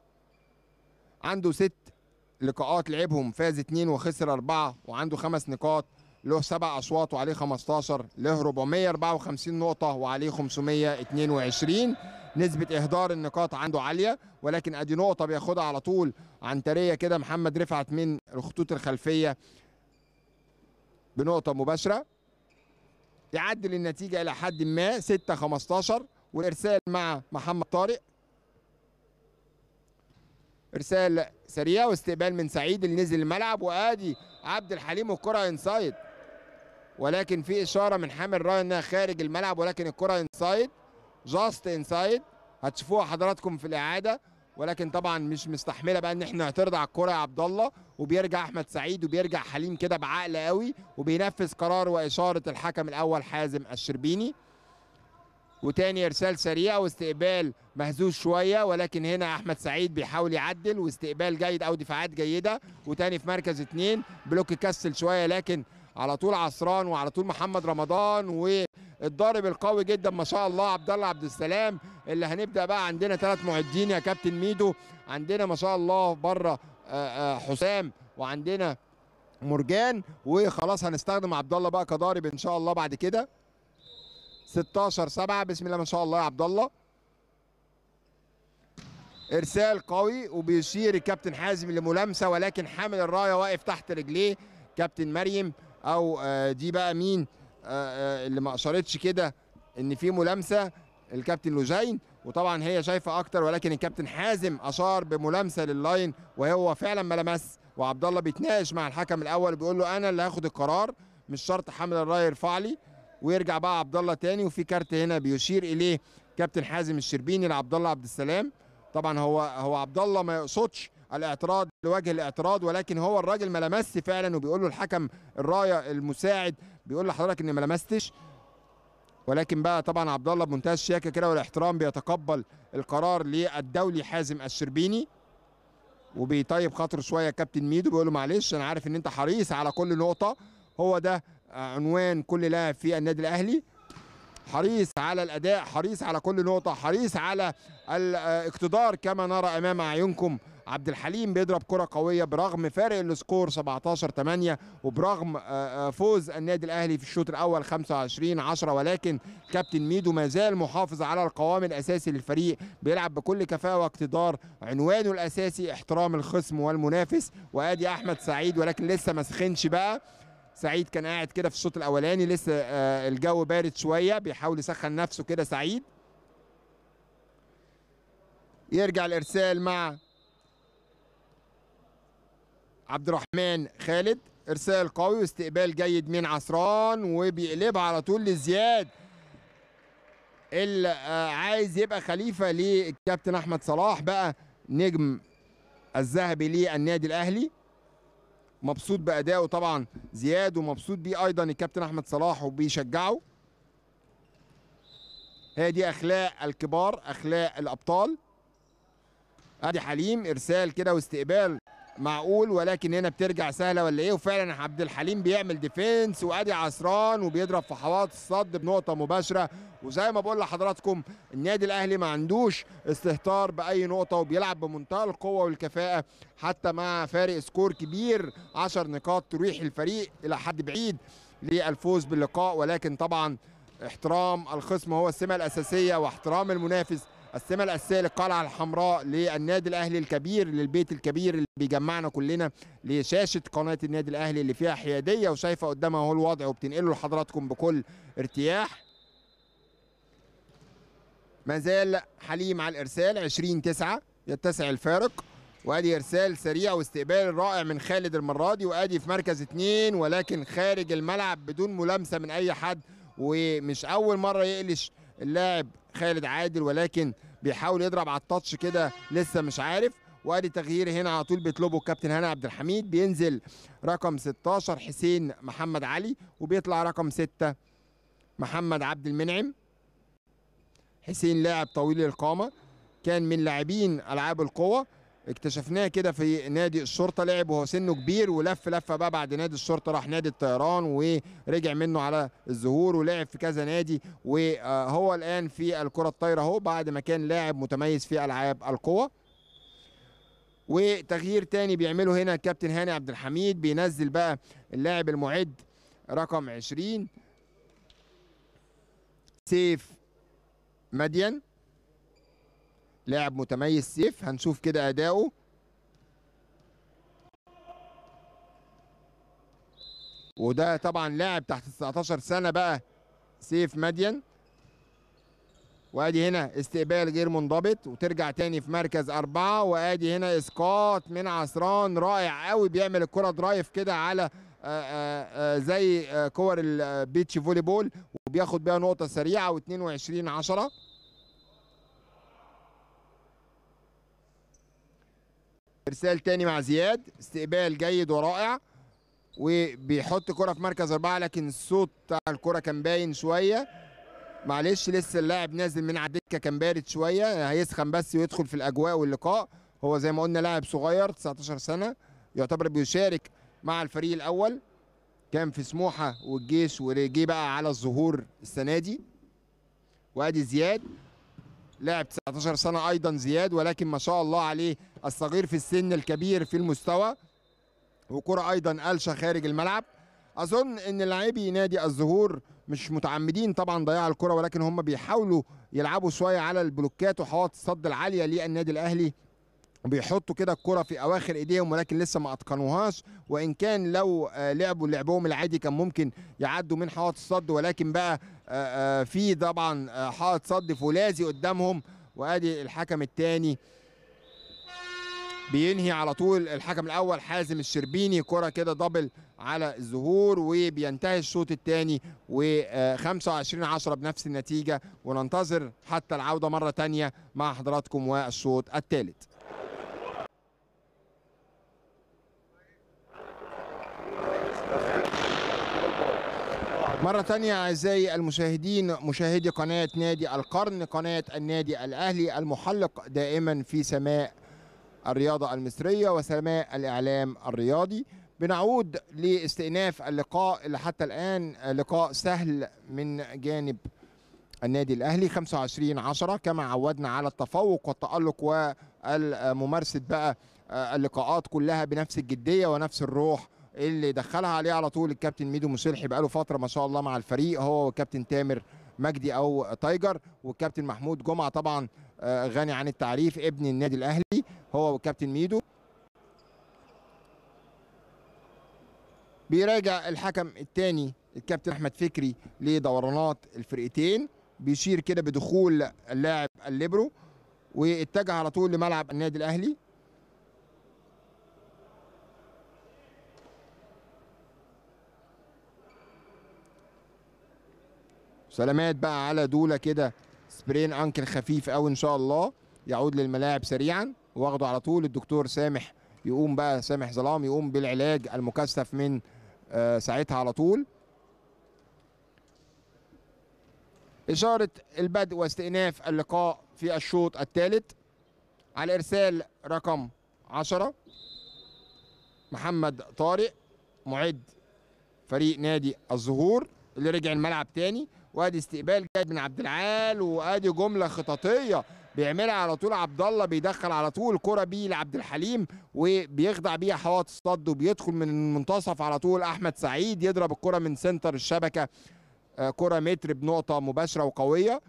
عنده ست لقاءات لعبهم فاز اتنين وخسر اربعه وعنده خمس نقاط له سبع اصوات وعليه 15 له 454 نقطه وعليه 522 نسبه اهدار النقاط عنده عاليه ولكن ادي نقطه بياخدها على طول عن طريقه كده محمد رفعت من الخطوط الخلفيه بنقطه مباشره يعدل النتيجه الى حد ما 6 15 والارسال مع محمد طارق ارسال سريع واستقبال من سعيد اللي نزل الملعب وادي عبد الحليم والكره انسايد ولكن في اشاره من حامل راي انها خارج الملعب ولكن الكره انسايد جاست انسايد هتشوفوها حضراتكم في الاعاده ولكن طبعا مش مستحمله بقى ان احنا نعترض على الكره يا عبد الله وبيرجع احمد سعيد وبيرجع حليم كده بعقل قوي وبينفذ قرار واشاره الحكم الاول حازم الشربيني وتاني ارسال سريع واستقبال مهزوز شويه ولكن هنا احمد سعيد بيحاول يعدل واستقبال جيد او دفاعات جيده وتاني في مركز اثنين بلوك كسل شويه لكن على طول عصران وعلى طول محمد رمضان والضارب القوي جدا ما شاء الله عبد الله عبد السلام اللي هنبدا بقى عندنا ثلاث معدين يا كابتن ميدو عندنا ما شاء الله بره آه، آه، حسام وعندنا مرجان وخلاص هنستخدم عبد الله بقى كضارب ان شاء الله بعد كده 16 7 بسم الله ما شاء الله يا عبد الله ارسال قوي وبيشير الكابتن حازم لملامسه ولكن حامل الرايه واقف تحت رجليه كابتن مريم او آه، دي بقى مين آه، آه، اللي ما اشارتش كده ان في ملامسه الكابتن لوزين وطبعا هي شايفه اكتر ولكن الكابتن حازم اشار بملامسه لللاين وهو فعلا ما لمس وعبد الله بيتناقش مع الحكم الاول بيقول له انا اللي هاخد القرار مش شرط حامل الراي يرفع لي ويرجع بقى عبد الله تاني وفي كارت هنا بيشير اليه كابتن حازم الشربيني لعبد الله عبد السلام طبعا هو هو عبد الله ما يقصدش الاعتراض لوجه الاعتراض ولكن هو الراجل ما لمست فعلا وبيقول له الحكم الرايه المساعد بيقول لحضرتك اني ما لمستش ولكن بقى طبعا عبد الله بمنتهى الشياكه كده والاحترام بيتقبل القرار للدولي حازم الشربيني وبيطيب خاطر شويه كابتن ميدو بيقول له معلش انا عارف ان انت حريص على كل نقطه هو ده عنوان كل لاعب في النادي الاهلي حريص على الاداء حريص على كل نقطه حريص على الاقتدار كما نرى امام اعينكم عبد الحليم بيضرب كره قويه برغم فارق السكور 17 8 وبرغم آه، آه، فوز النادي الاهلي في الشوط الاول 25 10 ولكن كابتن ميدو ما زال محافظ على القوام الاساسي للفريق بيلعب بكل كفاءه واقتدار عنوانه الاساسي احترام الخصم والمنافس وادي احمد سعيد ولكن لسه ما سخنش بقى سعيد كان قاعد كده في الشوط الاولاني لسه آه، الجو بارد شويه بيحاول يسخن نفسه كده سعيد يرجع الارسال مع عبد الرحمن خالد ارسال قوي واستقبال جيد من عسران وبيقلبها على طول لزياد اللي آه، عايز يبقى خليفه للكابتن احمد صلاح بقى نجم الذهبي للنادي الاهلي مبسوط بادائه طبعا زياد ومبسوط بيه ايضا الكابتن احمد صلاح وبيشجعه هي دي اخلاق الكبار اخلاق الابطال ادي حليم ارسال كده واستقبال معقول ولكن هنا بترجع سهله ولا ايه وفعلا عبد الحليم بيعمل ديفنس وادي عسران وبيضرب في حوائط الصد بنقطه مباشره وزي ما بقول لحضراتكم النادي الاهلي ما عندوش استهتار باي نقطه وبيلعب بمنتهى القوه والكفاءه حتى مع فارق سكور كبير 10 نقاط تريح الفريق الى حد بعيد للفوز باللقاء ولكن طبعا احترام الخصم هو السمه الاساسيه واحترام المنافس السمة الأساسية للقلعة الحمراء للنادي الأهلي الكبير للبيت الكبير اللي بيجمعنا كلنا لشاشة قناة النادي الأهلي اللي فيها حيادية وشايفة قدامها اهو الوضع وبتنقله لحضراتكم بكل ارتياح ما زال حليم على الإرسال 20 9 يتسع الفارق وادي ارسال سريع واستقبال رائع من خالد المرادي وادي في مركز اثنين ولكن خارج الملعب بدون ملامسه من اي حد ومش اول مره يقلش اللاعب خالد عادل ولكن بيحاول يضرب على التاتش كده لسه مش عارف وادي تغيير هنا على طول بيطلبه الكابتن هاني عبد الحميد بينزل رقم 16 حسين محمد علي وبيطلع رقم 6 محمد عبد المنعم حسين لاعب طويل القامه كان من لاعبين العاب القوه اكتشفناه كده في نادي الشرطه لعب وهو سنه كبير ولف لفه بقى بعد نادي الشرطه راح نادي الطيران ورجع منه على الزهور ولعب في كذا نادي وهو الان في الكره الطايره اهو بعد ما كان لاعب متميز في العاب القوه وتغيير تاني بيعمله هنا الكابتن هاني عبد الحميد بينزل بقى اللاعب المعد رقم 20 سيف مدين لاعب متميز سيف هنشوف كده اداؤه وده طبعا لاعب تحت 19 سنه بقى سيف مدين وادي هنا استقبال غير منضبط وترجع تاني في مركز أربعة وادي هنا اسقاط من عصران رائع قوي بيعمل الكرة درايف كده على آآ آه، آآ آه، آه، زي كور البيتش فولي بول وبياخد بيها نقطة سريعة و22 10 ارسال تاني مع زياد استقبال جيد ورائع وبيحط كرة في مركز أربعة لكن الصوت بتاع الكرة كان باين شوية معلش لسه اللاعب نازل من على الدكة كان بارد شوية هيسخن بس ويدخل في الأجواء واللقاء هو زي ما قلنا لاعب صغير 19 سنة يعتبر بيشارك مع الفريق الأول كان في سموحة والجيش وجه بقى على الظهور السنة دي وادي زياد لاعب 19 سنه ايضا زياد ولكن ما شاء الله عليه الصغير في السن الكبير في المستوى وكره ايضا قلشه خارج الملعب اظن ان لاعبي نادي الزهور مش متعمدين طبعا ضياع الكره ولكن هم بيحاولوا يلعبوا شويه على البلوكات وحواط الصد العاليه للنادي الاهلي بيحطوا كده الكرة في أواخر إيديهم ولكن لسه ما أتقنوهاش وإن كان لو آه، لعبوا لعبهم العادي كان ممكن يعدوا من حواط الصد ولكن بقى آه، آه، في طبعا آه، حائط صد فولاذي قدامهم وادي الحكم الثاني بينهي على طول الحكم الاول حازم الشربيني كره كده دبل على الزهور وبينتهي الشوط الثاني و25 10 بنفس النتيجه وننتظر حتى العوده مره ثانيه مع حضراتكم والشوط الثالث مرة ثانية أعزائي المشاهدين مشاهدي قناة نادي القرن قناة النادي الأهلي المحلق دائما في سماء الرياضة المصرية وسماء الإعلام الرياضي بنعود لاستئناف اللقاء اللي حتى الآن لقاء سهل من جانب النادي الأهلي 25 10 كما عودنا على التفوق والتألق والممارسة بقى آه، اللقاءات كلها بنفس الجدية ونفس الروح اللي دخلها عليه على طول الكابتن ميدو بقى بقاله فتره ما شاء الله مع الفريق هو والكابتن تامر مجدي او تايجر والكابتن محمود جمعه طبعا آه، غني عن التعريف ابن النادي الاهلي هو والكابتن ميدو بيراجع الحكم الثاني الكابتن احمد فكري لدورانات الفرقتين بيشير كده بدخول اللاعب الليبرو واتجه على طول لملعب النادي الاهلي سلامات بقى على دوله كده سبرين انكل خفيف قوي ان شاء الله يعود للملاعب سريعا واخده على طول الدكتور سامح يقوم بقى سامح ظلام يقوم بالعلاج المكثف من آه، ساعتها على طول إشارة البدء واستئناف اللقاء في الشوط الثالث على إرسال رقم 10 محمد طارق معد فريق نادي الزهور اللي رجع الملعب تاني وادي استقبال جيد من عبد العال وادي جمله خططيه بيعملها على طول عبد الله بيدخل على طول كرة بيه لعبد الحليم وبيخدع بيها حواط الصد وبيدخل من المنتصف على طول احمد سعيد يضرب الكرة من سنتر الشبكه آه، كرة متر بنقطه مباشره وقويه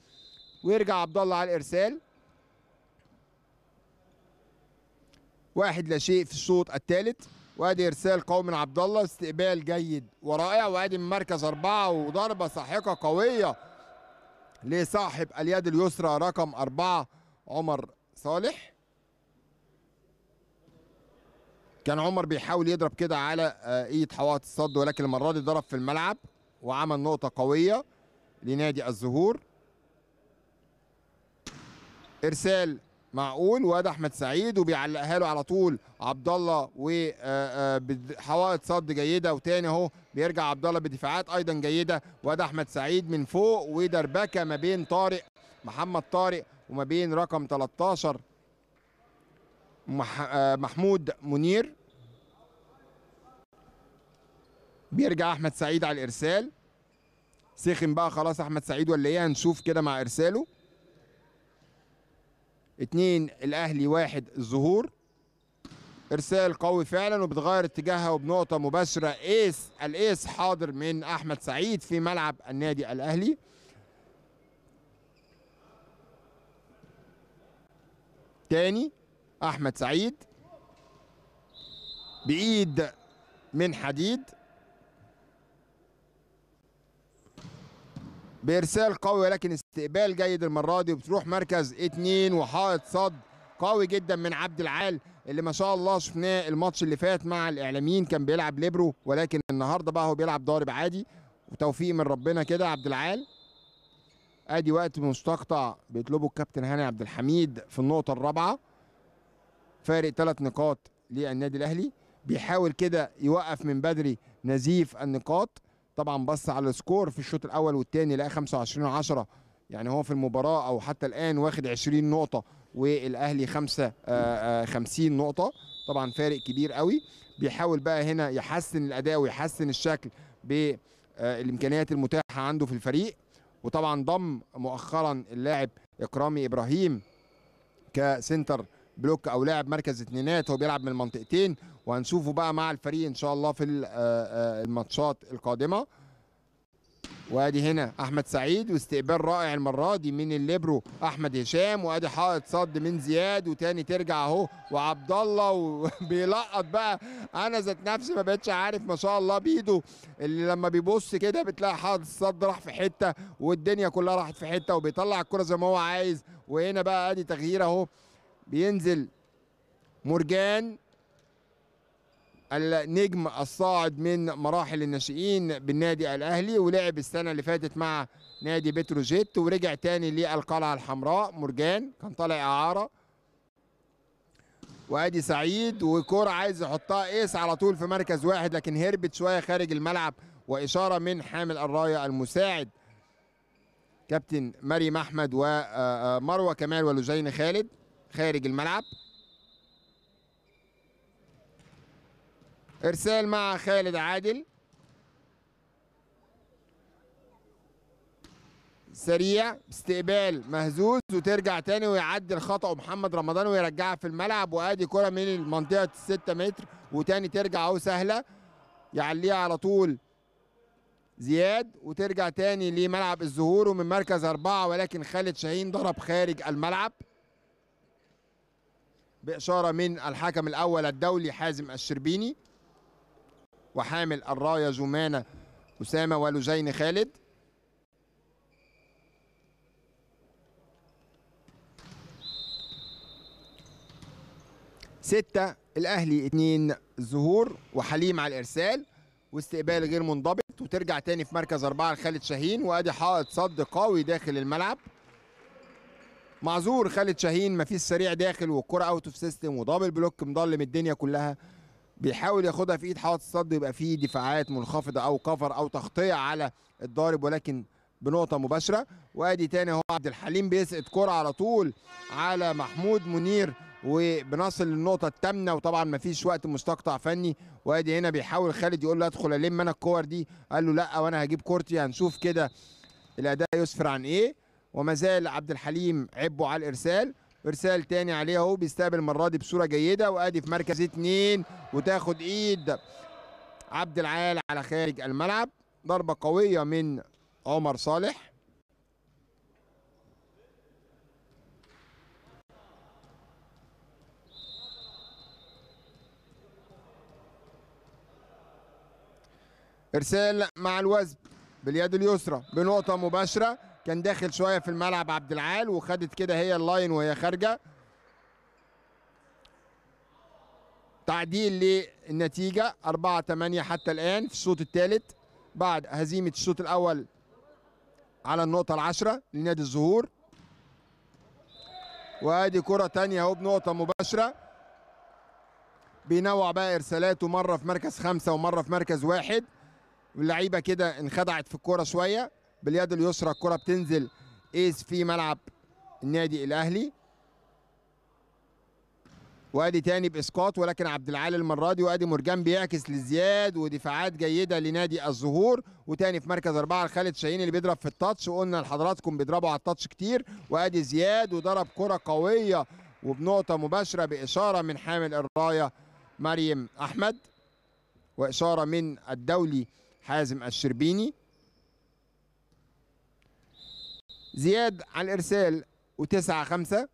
ويرجع عبد الله على الارسال واحد لا شيء في الشوط الثالث وادي ارسال قوي من عبد الله استقبال جيد ورائع وادي من مركز اربعه وضربه ساحقه قويه لصاحب اليد اليسرى رقم اربعه عمر صالح كان عمر بيحاول يضرب كده على آه، ايد حوائط الصد ولكن المره دي ضرب في الملعب وعمل نقطه قويه لنادي الزهور ارسال معقول واد احمد سعيد وبيعلقها له على طول عبد الله وحوائط آه، آه، صد جيده وتاني اهو بيرجع عبد الله بدفاعات ايضا جيده واد احمد سعيد من فوق ودربكه ما بين طارق محمد طارق وما بين رقم 13 آه، محمود منير بيرجع احمد سعيد على الارسال سخن بقى خلاص احمد سعيد ولا ايه هنشوف كده مع ارساله اتنين الاهلي واحد الظهور ارسال قوي فعلا وبتغير اتجاهها وبنقطه مباشره ايس الايس حاضر من احمد سعيد في ملعب النادي الاهلي تاني احمد سعيد بايد من حديد بارسال قوي ولكن استقبال جيد المره دي وبتروح مركز اتنين وحائط صد قوي جدا من عبد العال اللي ما شاء الله شفناه الماتش اللي فات مع الاعلاميين كان بيلعب ليبرو ولكن النهارده بقى هو بيلعب ضارب عادي وتوفيق من ربنا كده عبد العال ادي وقت مستقطع بيطلبه الكابتن هاني عبد الحميد في النقطه الرابعه فارق ثلاث نقاط للنادي الاهلي بيحاول كده يوقف من بدري نزيف النقاط طبعا بص على السكور في الشوط الاول والثاني لقى 25 10 يعني هو في المباراه او حتى الان واخد 20 نقطه والاهلي 55 آه، آه، نقطه طبعا فارق كبير قوي بيحاول بقى هنا يحسن الاداء ويحسن الشكل بالامكانيات آه، المتاحه عنده في الفريق وطبعا ضم مؤخرا اللاعب اكرامي ابراهيم كسنتر بلوك او لاعب مركز اتنينات هو بيلعب من المنطقتين وهنشوفه بقى مع الفريق ان شاء الله في آه، آه، الماتشات القادمه وادي هنا احمد سعيد واستقبال رائع المره دي من الليبرو احمد هشام وادي حائط صد من زياد وتاني ترجع اهو وعبد الله وبيلقط بقى انا ذات نفسي ما بقتش عارف ما شاء الله بيده اللي لما بيبص كده بتلاقي حائط الصد راح في حته والدنيا كلها راحت في حته وبيطلع الكره زي ما هو عايز وهنا بقى ادي تغيير اهو بينزل مرجان النجم الصاعد من مراحل الناشئين بالنادي الاهلي ولعب السنه اللي فاتت مع نادي بتروجيت ورجع تاني للقلعه الحمراء مرجان كان طالع اعاره وادي سعيد وكوره عايز يحطها ايس على طول في مركز واحد لكن هربت شويه خارج الملعب واشاره من حامل الرايه المساعد كابتن مريم احمد ومروه آه، آه، كمال ولجين خالد خارج الملعب ارسال مع خالد عادل سريع استقبال مهزوز وترجع تاني ويعدل خطأه محمد رمضان ويرجعها في الملعب وادي كرة من المنطقة الستة متر وتاني ترجع اهو سهلة يعليها على طول زياد وترجع تاني لملعب الزهور ومن مركز أربعة ولكن خالد شاهين ضرب خارج الملعب بإشارة من الحكم الأول الدولي حازم الشربيني وحامل الراية زمانه أسامة ولزين خالد ستة الأهلي اتنين زهور وحليم على الإرسال واستقبال غير منضبط وترجع تاني في مركز أربعة لخالد شاهين وأدي حائط صد قوي داخل الملعب معذور خالد شاهين مفيش سريع داخل والكرة اوت اوف سيستم ودبل بلوك مضلم الدنيا كلها بيحاول ياخدها في ايد حائط الصد يبقى في دفاعات منخفضه او كفر او تغطيه على الضارب ولكن بنقطه مباشره وادي تاني هو عبد الحليم بيسقط كره على طول على محمود منير وبنصل للنقطه الثامنه وطبعا مفيش وقت مستقطع فني وادي هنا بيحاول خالد يقول له ادخل الم انا الكور دي قال له لا وانا هجيب كورتي هنشوف كده الاداء يسفر عن ايه وما زال عبد الحليم عبه على الارسال ارسال تاني عليه اهو بيستقبل المره دي بصوره جيده وادي في مركز اتنين وتاخد ايد عبد العال على خارج الملعب ضربه قويه من عمر صالح ارسال مع الوزب باليد اليسرى بنقطه مباشره كان داخل شويه في الملعب عبد العال وخدت كده هي اللاين وهي خارجه تعديل للنتيجه 4 8 حتى الان في الشوط الثالث بعد هزيمه الشوط الاول على النقطه العشرة لنادي الزهور وادي كره ثانيه اهو بنقطه مباشره بينوع بقى ارسالاته مره في مركز خمسه ومره في مركز واحد واللعيبه كده انخدعت في الكوره شويه باليد اليسرى الكره بتنزل إيز في ملعب النادي الاهلي وادي تاني باسقاط ولكن عبد العال المره دي وادي مرجان بيعكس لزياد ودفاعات جيده لنادي الزهور وتاني في مركز اربعه لخالد شاهين اللي بيضرب في التاتش وقلنا لحضراتكم بيضربوا على التاتش كتير وادي زياد وضرب كره قويه وبنقطه مباشره باشاره من حامل الرايه مريم احمد واشاره من الدولي حازم الشربيني زياد على الإرسال وتسعة خمسة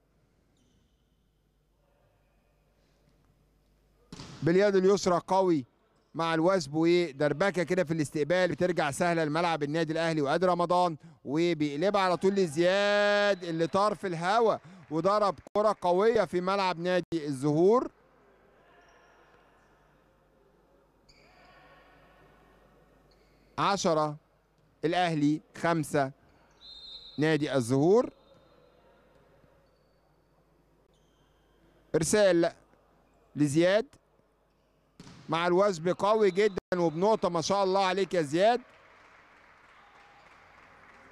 باليد اليسرى قوي مع الوسب ودربكه كده في الاستقبال بترجع سهله لملعب النادي الاهلي واد رمضان وبيقلبها على طول لزياد اللي طار في الهواء وضرب كره قويه في ملعب نادي الزهور عشرة الأهلي خمسة نادي الزهور ارسال لزياد مع الوزب قوي جدا وبنقطه ما شاء الله عليك يا زياد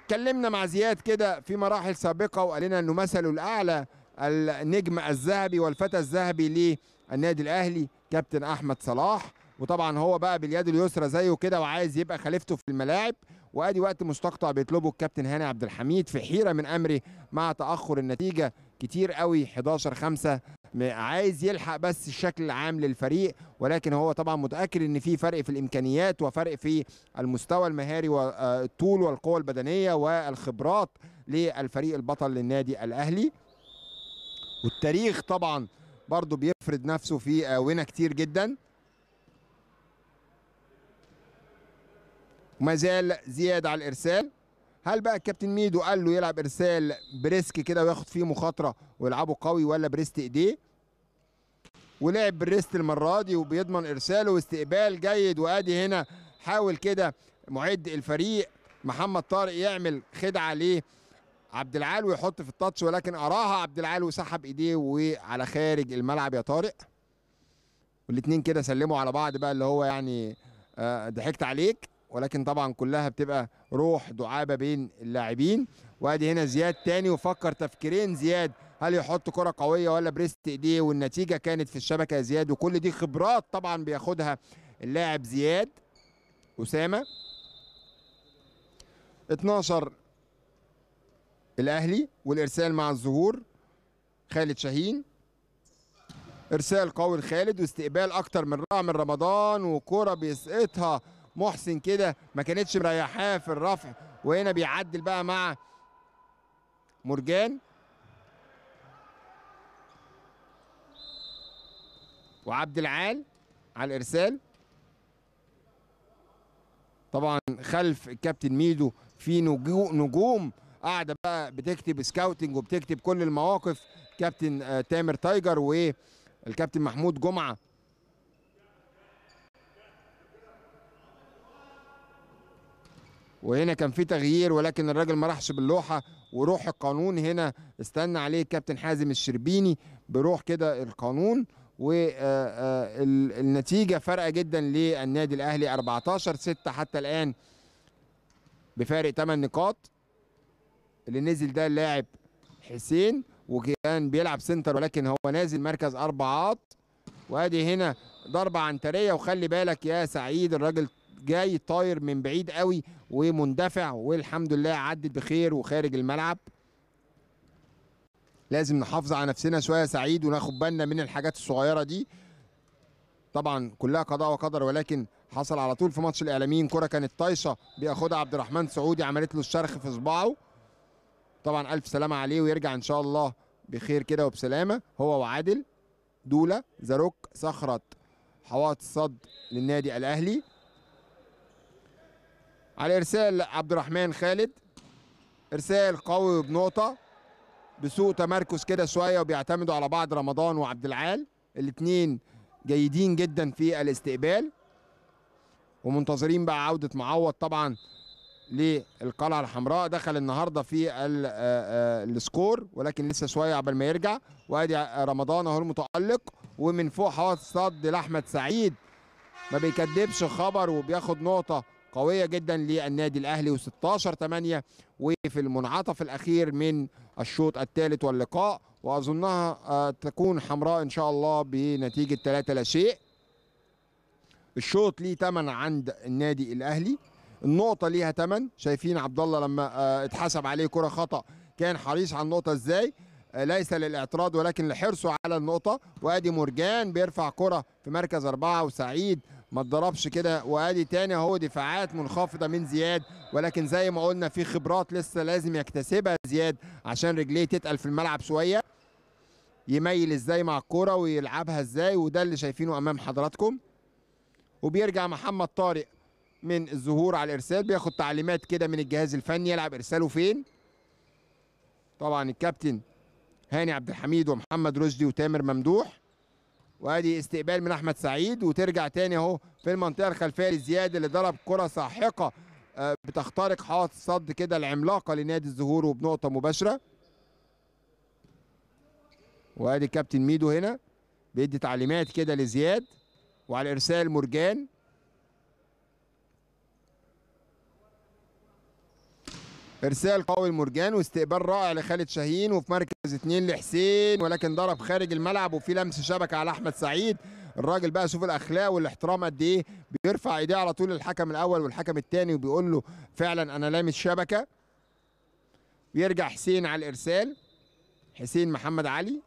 اتكلمنا مع زياد كده في مراحل سابقه وقالنا انه مثله الاعلى النجم الذهبي والفتى الذهبي للنادي الاهلي كابتن احمد صلاح وطبعا هو بقى باليد اليسرى زيه كده وعايز يبقى خليفته في الملاعب وادي وقت مستقطع بيطلبه الكابتن هاني عبد الحميد في حيره من امري مع تاخر النتيجه كتير قوي 11 5 عايز يلحق بس الشكل العام للفريق ولكن هو طبعا متاكد ان في فرق في الامكانيات وفرق في المستوى المهاري والطول آه، والقوه البدنيه والخبرات للفريق البطل للنادي الاهلي والتاريخ طبعا برضه بيفرض نفسه في آونه آه، كتير جدا وما زال زياد على الارسال هل بقى الكابتن ميدو قال له يلعب ارسال بريسك كده وياخد فيه مخاطره ويلعبه قوي ولا بريست ايديه ولعب بالريست المره دي وبيضمن ارساله واستقبال جيد وادي هنا حاول كده معد الفريق محمد طارق يعمل خدعه ليه عبد العال ويحط في التاتش ولكن اراها عبد العال وسحب ايديه وعلى خارج الملعب يا طارق والاثنين كده سلموا على بعض بقى اللي هو يعني آه، ضحكت عليك ولكن طبعا كلها بتبقى روح دعابه بين اللاعبين وادي هنا زياد تاني وفكر تفكيرين زياد هل يحط كره قويه ولا بريست ايديه والنتيجه كانت في الشبكه زياد وكل دي خبرات طبعا بياخدها اللاعب زياد اسامه 12 الاهلي والارسال مع الظهور خالد شاهين ارسال قوي لخالد واستقبال اكتر من رعم رمضان وكره بيسقطها محسن كده ما كانتش مريحاه في الرفع وهنا بيعدل بقى مع مرجان وعبد العال على الارسال طبعا خلف الكابتن ميدو في نجوم قاعده بقى بتكتب سكاوتنج وبتكتب كل المواقف كابتن آه، تامر تايجر والكابتن محمود جمعه وهنا كان في تغيير ولكن الراجل ما راحش باللوحه وروح القانون هنا استنى عليه الكابتن حازم الشربيني بروح كده القانون والنتيجه آه، آه، فارقه جدا للنادي الاهلي 14 6 حتى الان بفارق 8 نقاط اللي نزل ده اللاعب حسين وكان بيلعب سنتر ولكن هو نازل مركز اربعات وادي هنا ضربه عنتريه وخلي بالك يا سعيد الراجل جاي طاير من بعيد قوي ومندفع والحمد لله عدت بخير وخارج الملعب لازم نحافظ على نفسنا شويه سعيد وناخد بالنا من الحاجات الصغيره دي طبعا كلها قضاء وقدر ولكن حصل على طول في ماتش الاعلاميين كره كانت طايشه بياخدها عبد الرحمن سعودي عملت له الشرخ في صباعه طبعا الف سلامه عليه ويرجع ان شاء الله بخير كده وبسلامه هو وعادل دوله زاروك صخره حوائط الصد للنادي الاهلي على ارسال عبد الرحمن خالد ارسال قوي بنقطه بسوء تمركز كده شويه وبيعتمدوا على بعض رمضان وعبد العال الاثنين جيدين جدا في الاستقبال ومنتظرين بقى عوده معوض طبعا للقلعه الحمراء دخل النهارده في آه، آه، السكور ولكن لسه شويه قبل ما يرجع وادي رمضان اهو المتالق ومن فوق حواس صد لاحمد سعيد ما بيكدبش خبر وبياخد نقطه قويه جدا للنادي الاهلي و16 8 وفي المنعطف الاخير من الشوط الثالث واللقاء واظنها آه، تكون حمراء ان شاء الله بنتيجه 3 لا شيء الشوط ليه ثمن عند النادي الاهلي النقطه ليها ثمن شايفين عبد الله لما آه، اتحسب عليه كره خطا كان حريص على النقطه ازاي آه، ليس للاعتراض ولكن لحرصه على النقطة وادي مرجان بيرفع كرة في مركز أربعة وسعيد ما اتضربش كده وادي تاني اهو دفاعات منخفضه من زياد ولكن زي ما قلنا في خبرات لسه لازم يكتسبها زياد عشان رجليه تتقل في الملعب شويه يميل ازاي مع الكوره ويلعبها ازاي وده اللي شايفينه امام حضراتكم وبيرجع محمد طارق من الظهور على الارسال بياخد تعليمات كده من الجهاز الفني يلعب ارساله فين طبعا الكابتن هاني عبد الحميد ومحمد رشدي وتامر ممدوح وادي استقبال من احمد سعيد وترجع تاني اهو في المنطقه الخلفيه لزياد اللي ضرب كره ساحقه آه، بتخترق حائط الصد كده العملاقه لنادي الزهور وبنقطه مباشره وادي كابتن ميدو هنا بيدي تعليمات كده لزياد وعلى ارسال مرجان ارسال قوي لمرجان واستقبال رائع لخالد شاهين وفي مركز اثنين لحسين ولكن ضرب خارج الملعب وفي لمس شبكه على احمد سعيد الراجل بقى شوف الاخلاق والاحترام قد ايه بيرفع ايديه على طول الحكم الاول والحكم الثاني وبيقول له فعلا انا لامس شبكه بيرجع حسين على الارسال حسين محمد علي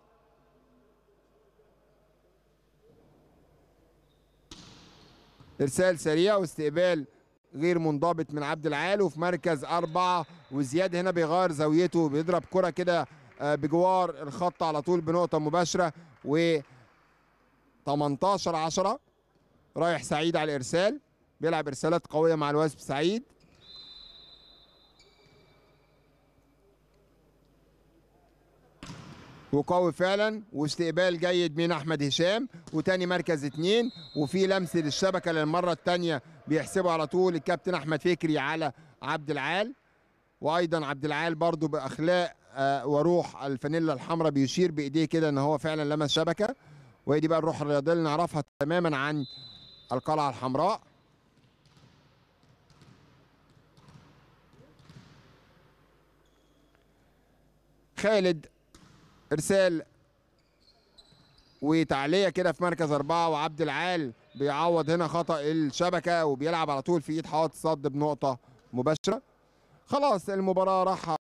ارسال سريع واستقبال غير منضبط من عبد العال وفي مركز أربعة وزياد هنا بيغير زاويته بيضرب كرة كده آه، بجوار الخط على طول بنقطة مباشرة و 18 10 رايح سعيد على الإرسال بيلعب إرسالات قوية مع الواسب سعيد وقوي فعلا واستقبال جيد من احمد هشام وتاني مركز اتنين وفي لمسه للشبكه للمره الثانيه بيحسبه على طول الكابتن احمد فكري على عبد العال وايضا عبد العال برضو باخلاق آه، وروح الفانيلا الحمراء بيشير بايديه كده ان هو فعلا لمس شبكه وهي دي بقى الروح الرياضيه اللي نعرفها تماما عن القلعه الحمراء خالد ارسال وتعليه كده في مركز اربعه وعبد العال بيعوض هنا خطا الشبكه وبيلعب على طول في ايد حواد صد بنقطه مباشره خلاص المباراة راح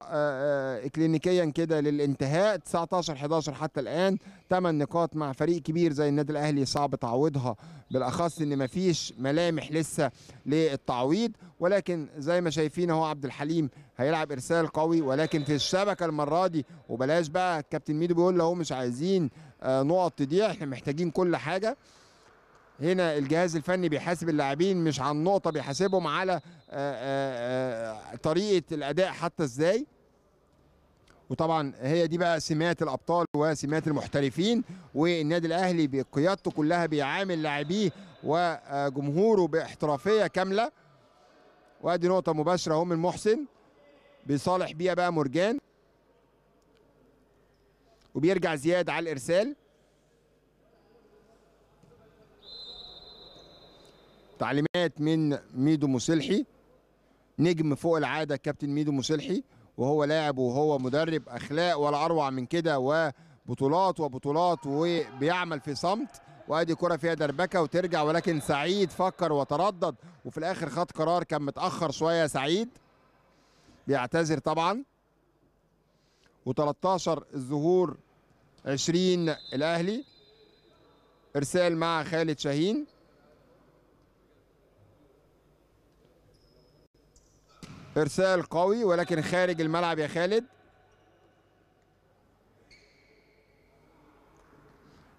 اكلينيكيا آه، آه، كده للانتهاء 19 11 حتى الان 8 نقاط مع فريق كبير زي النادي الاهلي صعب تعويضها بالاخص ان مفيش ملامح لسه للتعويض ولكن زي ما شايفين اهو عبد الحليم هيلعب ارسال قوي ولكن في الشبكه المره دي وبلاش بقى الكابتن ميدو بيقول له مش عايزين آه، نقط تضيع احنا محتاجين كل حاجه هنا الجهاز الفني بيحاسب اللاعبين مش عن نقطة بيحاسبهم على آه، آه، آه، طريقه الاداء حتى ازاي وطبعا هي دي بقى سمات الابطال وسمات المحترفين والنادي الاهلي بقيادته كلها بيعامل لاعبيه وجمهوره باحترافيه كامله وادي نقطه مباشره اهو من محسن بيصالح بيها بقى مرجان وبيرجع زياد على الارسال تعليمات من ميدو مسلحي نجم فوق العاده كابتن ميدو مسلحي وهو لاعب وهو مدرب اخلاق ولا اروع من كده وبطولات وبطولات وبيعمل في صمت وادي كره فيها دربكه وترجع ولكن سعيد فكر وتردد وفي الاخر خد قرار كان متاخر شويه سعيد بيعتذر طبعا و13 الظهور 20 الاهلي ارسال مع خالد شاهين ارسال قوي ولكن خارج الملعب يا خالد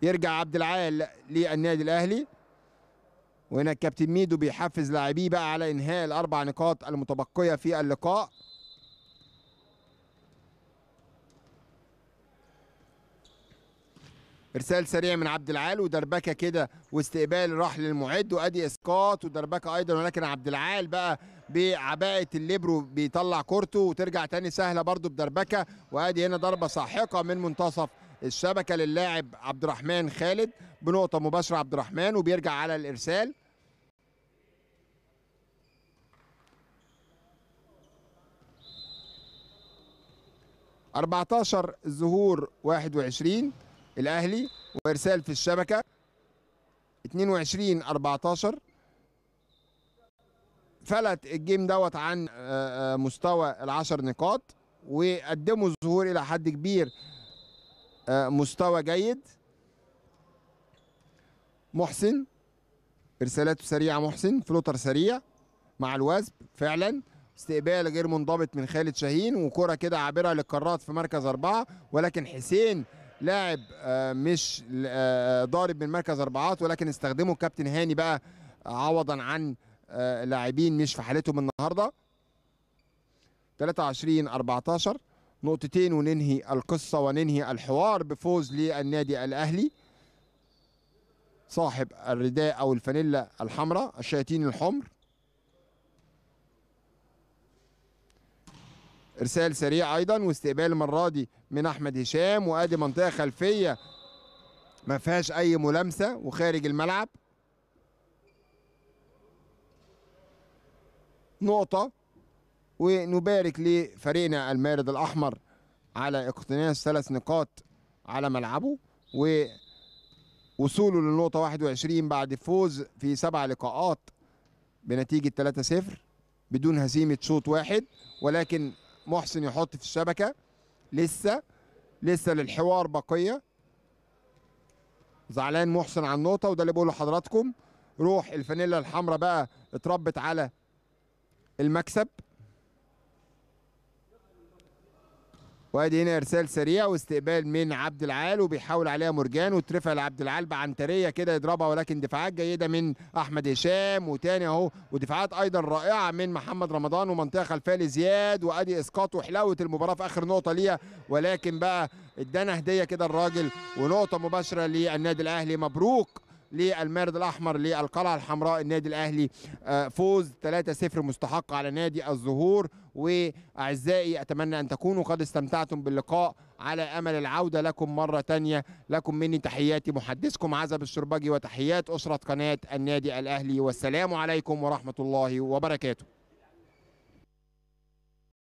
يرجع عبد العال للنادي الاهلي وهنا الكابتن ميدو بيحفز لاعبيه بقى على انهاء الاربع نقاط المتبقيه في اللقاء ارسال سريع من عبد العال ودربكه كده واستقبال راح للمعد وادي اسقاط ودربكه ايضا ولكن عبد العال بقى بعباءه الليبرو بيطلع كورته وترجع تاني سهله برده بدربكه وادي هنا ضربه ساحقه من منتصف الشبكه للاعب عبد الرحمن خالد بنقطه مباشره عبد الرحمن وبيرجع على الارسال أربعتاشر ظهور واحد وعشرين الاهلي وارسال في الشبكه 22 14 فلت الجيم دوت عن آه، آه، مستوى العشر نقاط وقدموا ظهور الى حد كبير آه، مستوى جيد محسن ارسالاته سريعه محسن فلوتر سريع مع الوزب فعلا استقبال غير منضبط من خالد شاهين وكره كده عابره للقارات في مركز اربعه ولكن حسين لاعب آه، مش آه، آه، ضارب من مركز اربعات ولكن استخدمه كابتن هاني بقى عوضا عن لاعبين مش في حالتهم النهارده 23 14 نقطتين وننهي القصه وننهي الحوار بفوز للنادي الاهلي صاحب الرداء او الفانيلا الحمراء الشياطين الحمر ارسال سريع ايضا واستقبال المره دي من احمد هشام وادي منطقه خلفيه ما فيهاش اي ملامسه وخارج الملعب نقطه ونبارك لفريقنا المارد الاحمر على اقتناص ثلاث نقاط على ملعبه ووصوله للنقطه 21 بعد فوز في سبع لقاءات بنتيجه 3-0 بدون هزيمه شوط واحد ولكن محسن يحط في الشبكه لسه لسه للحوار بقيه زعلان محسن على النقطه وده اللي بقوله لحضراتكم روح الفانيلا الحمراء بقى اتربت على المكسب وادي هنا ارسال سريع واستقبال من عبد العال وبيحاول عليها مرجان وترفع لعبد العال بعنتريه كده يضربها ولكن دفاعات جيده من احمد هشام وتاني اهو ودفاعات ايضا رائعه من محمد رمضان ومنطقه خلفيه لزياد وادي اسقاط وحلاوه المباراه في اخر نقطه ليها ولكن بقى ادانا هديه كده الراجل ونقطه مباشره للنادي الاهلي مبروك للمارد الاحمر للقلعه الحمراء النادي الاهلي آه، فوز 3-0 مستحق على نادي الزهور واعزائي اتمنى ان تكونوا قد استمتعتم باللقاء على امل العوده لكم مره ثانيه لكم مني تحياتي محدثكم عزب الشربجي وتحيات اسره قناه النادي الاهلي والسلام عليكم ورحمه الله وبركاته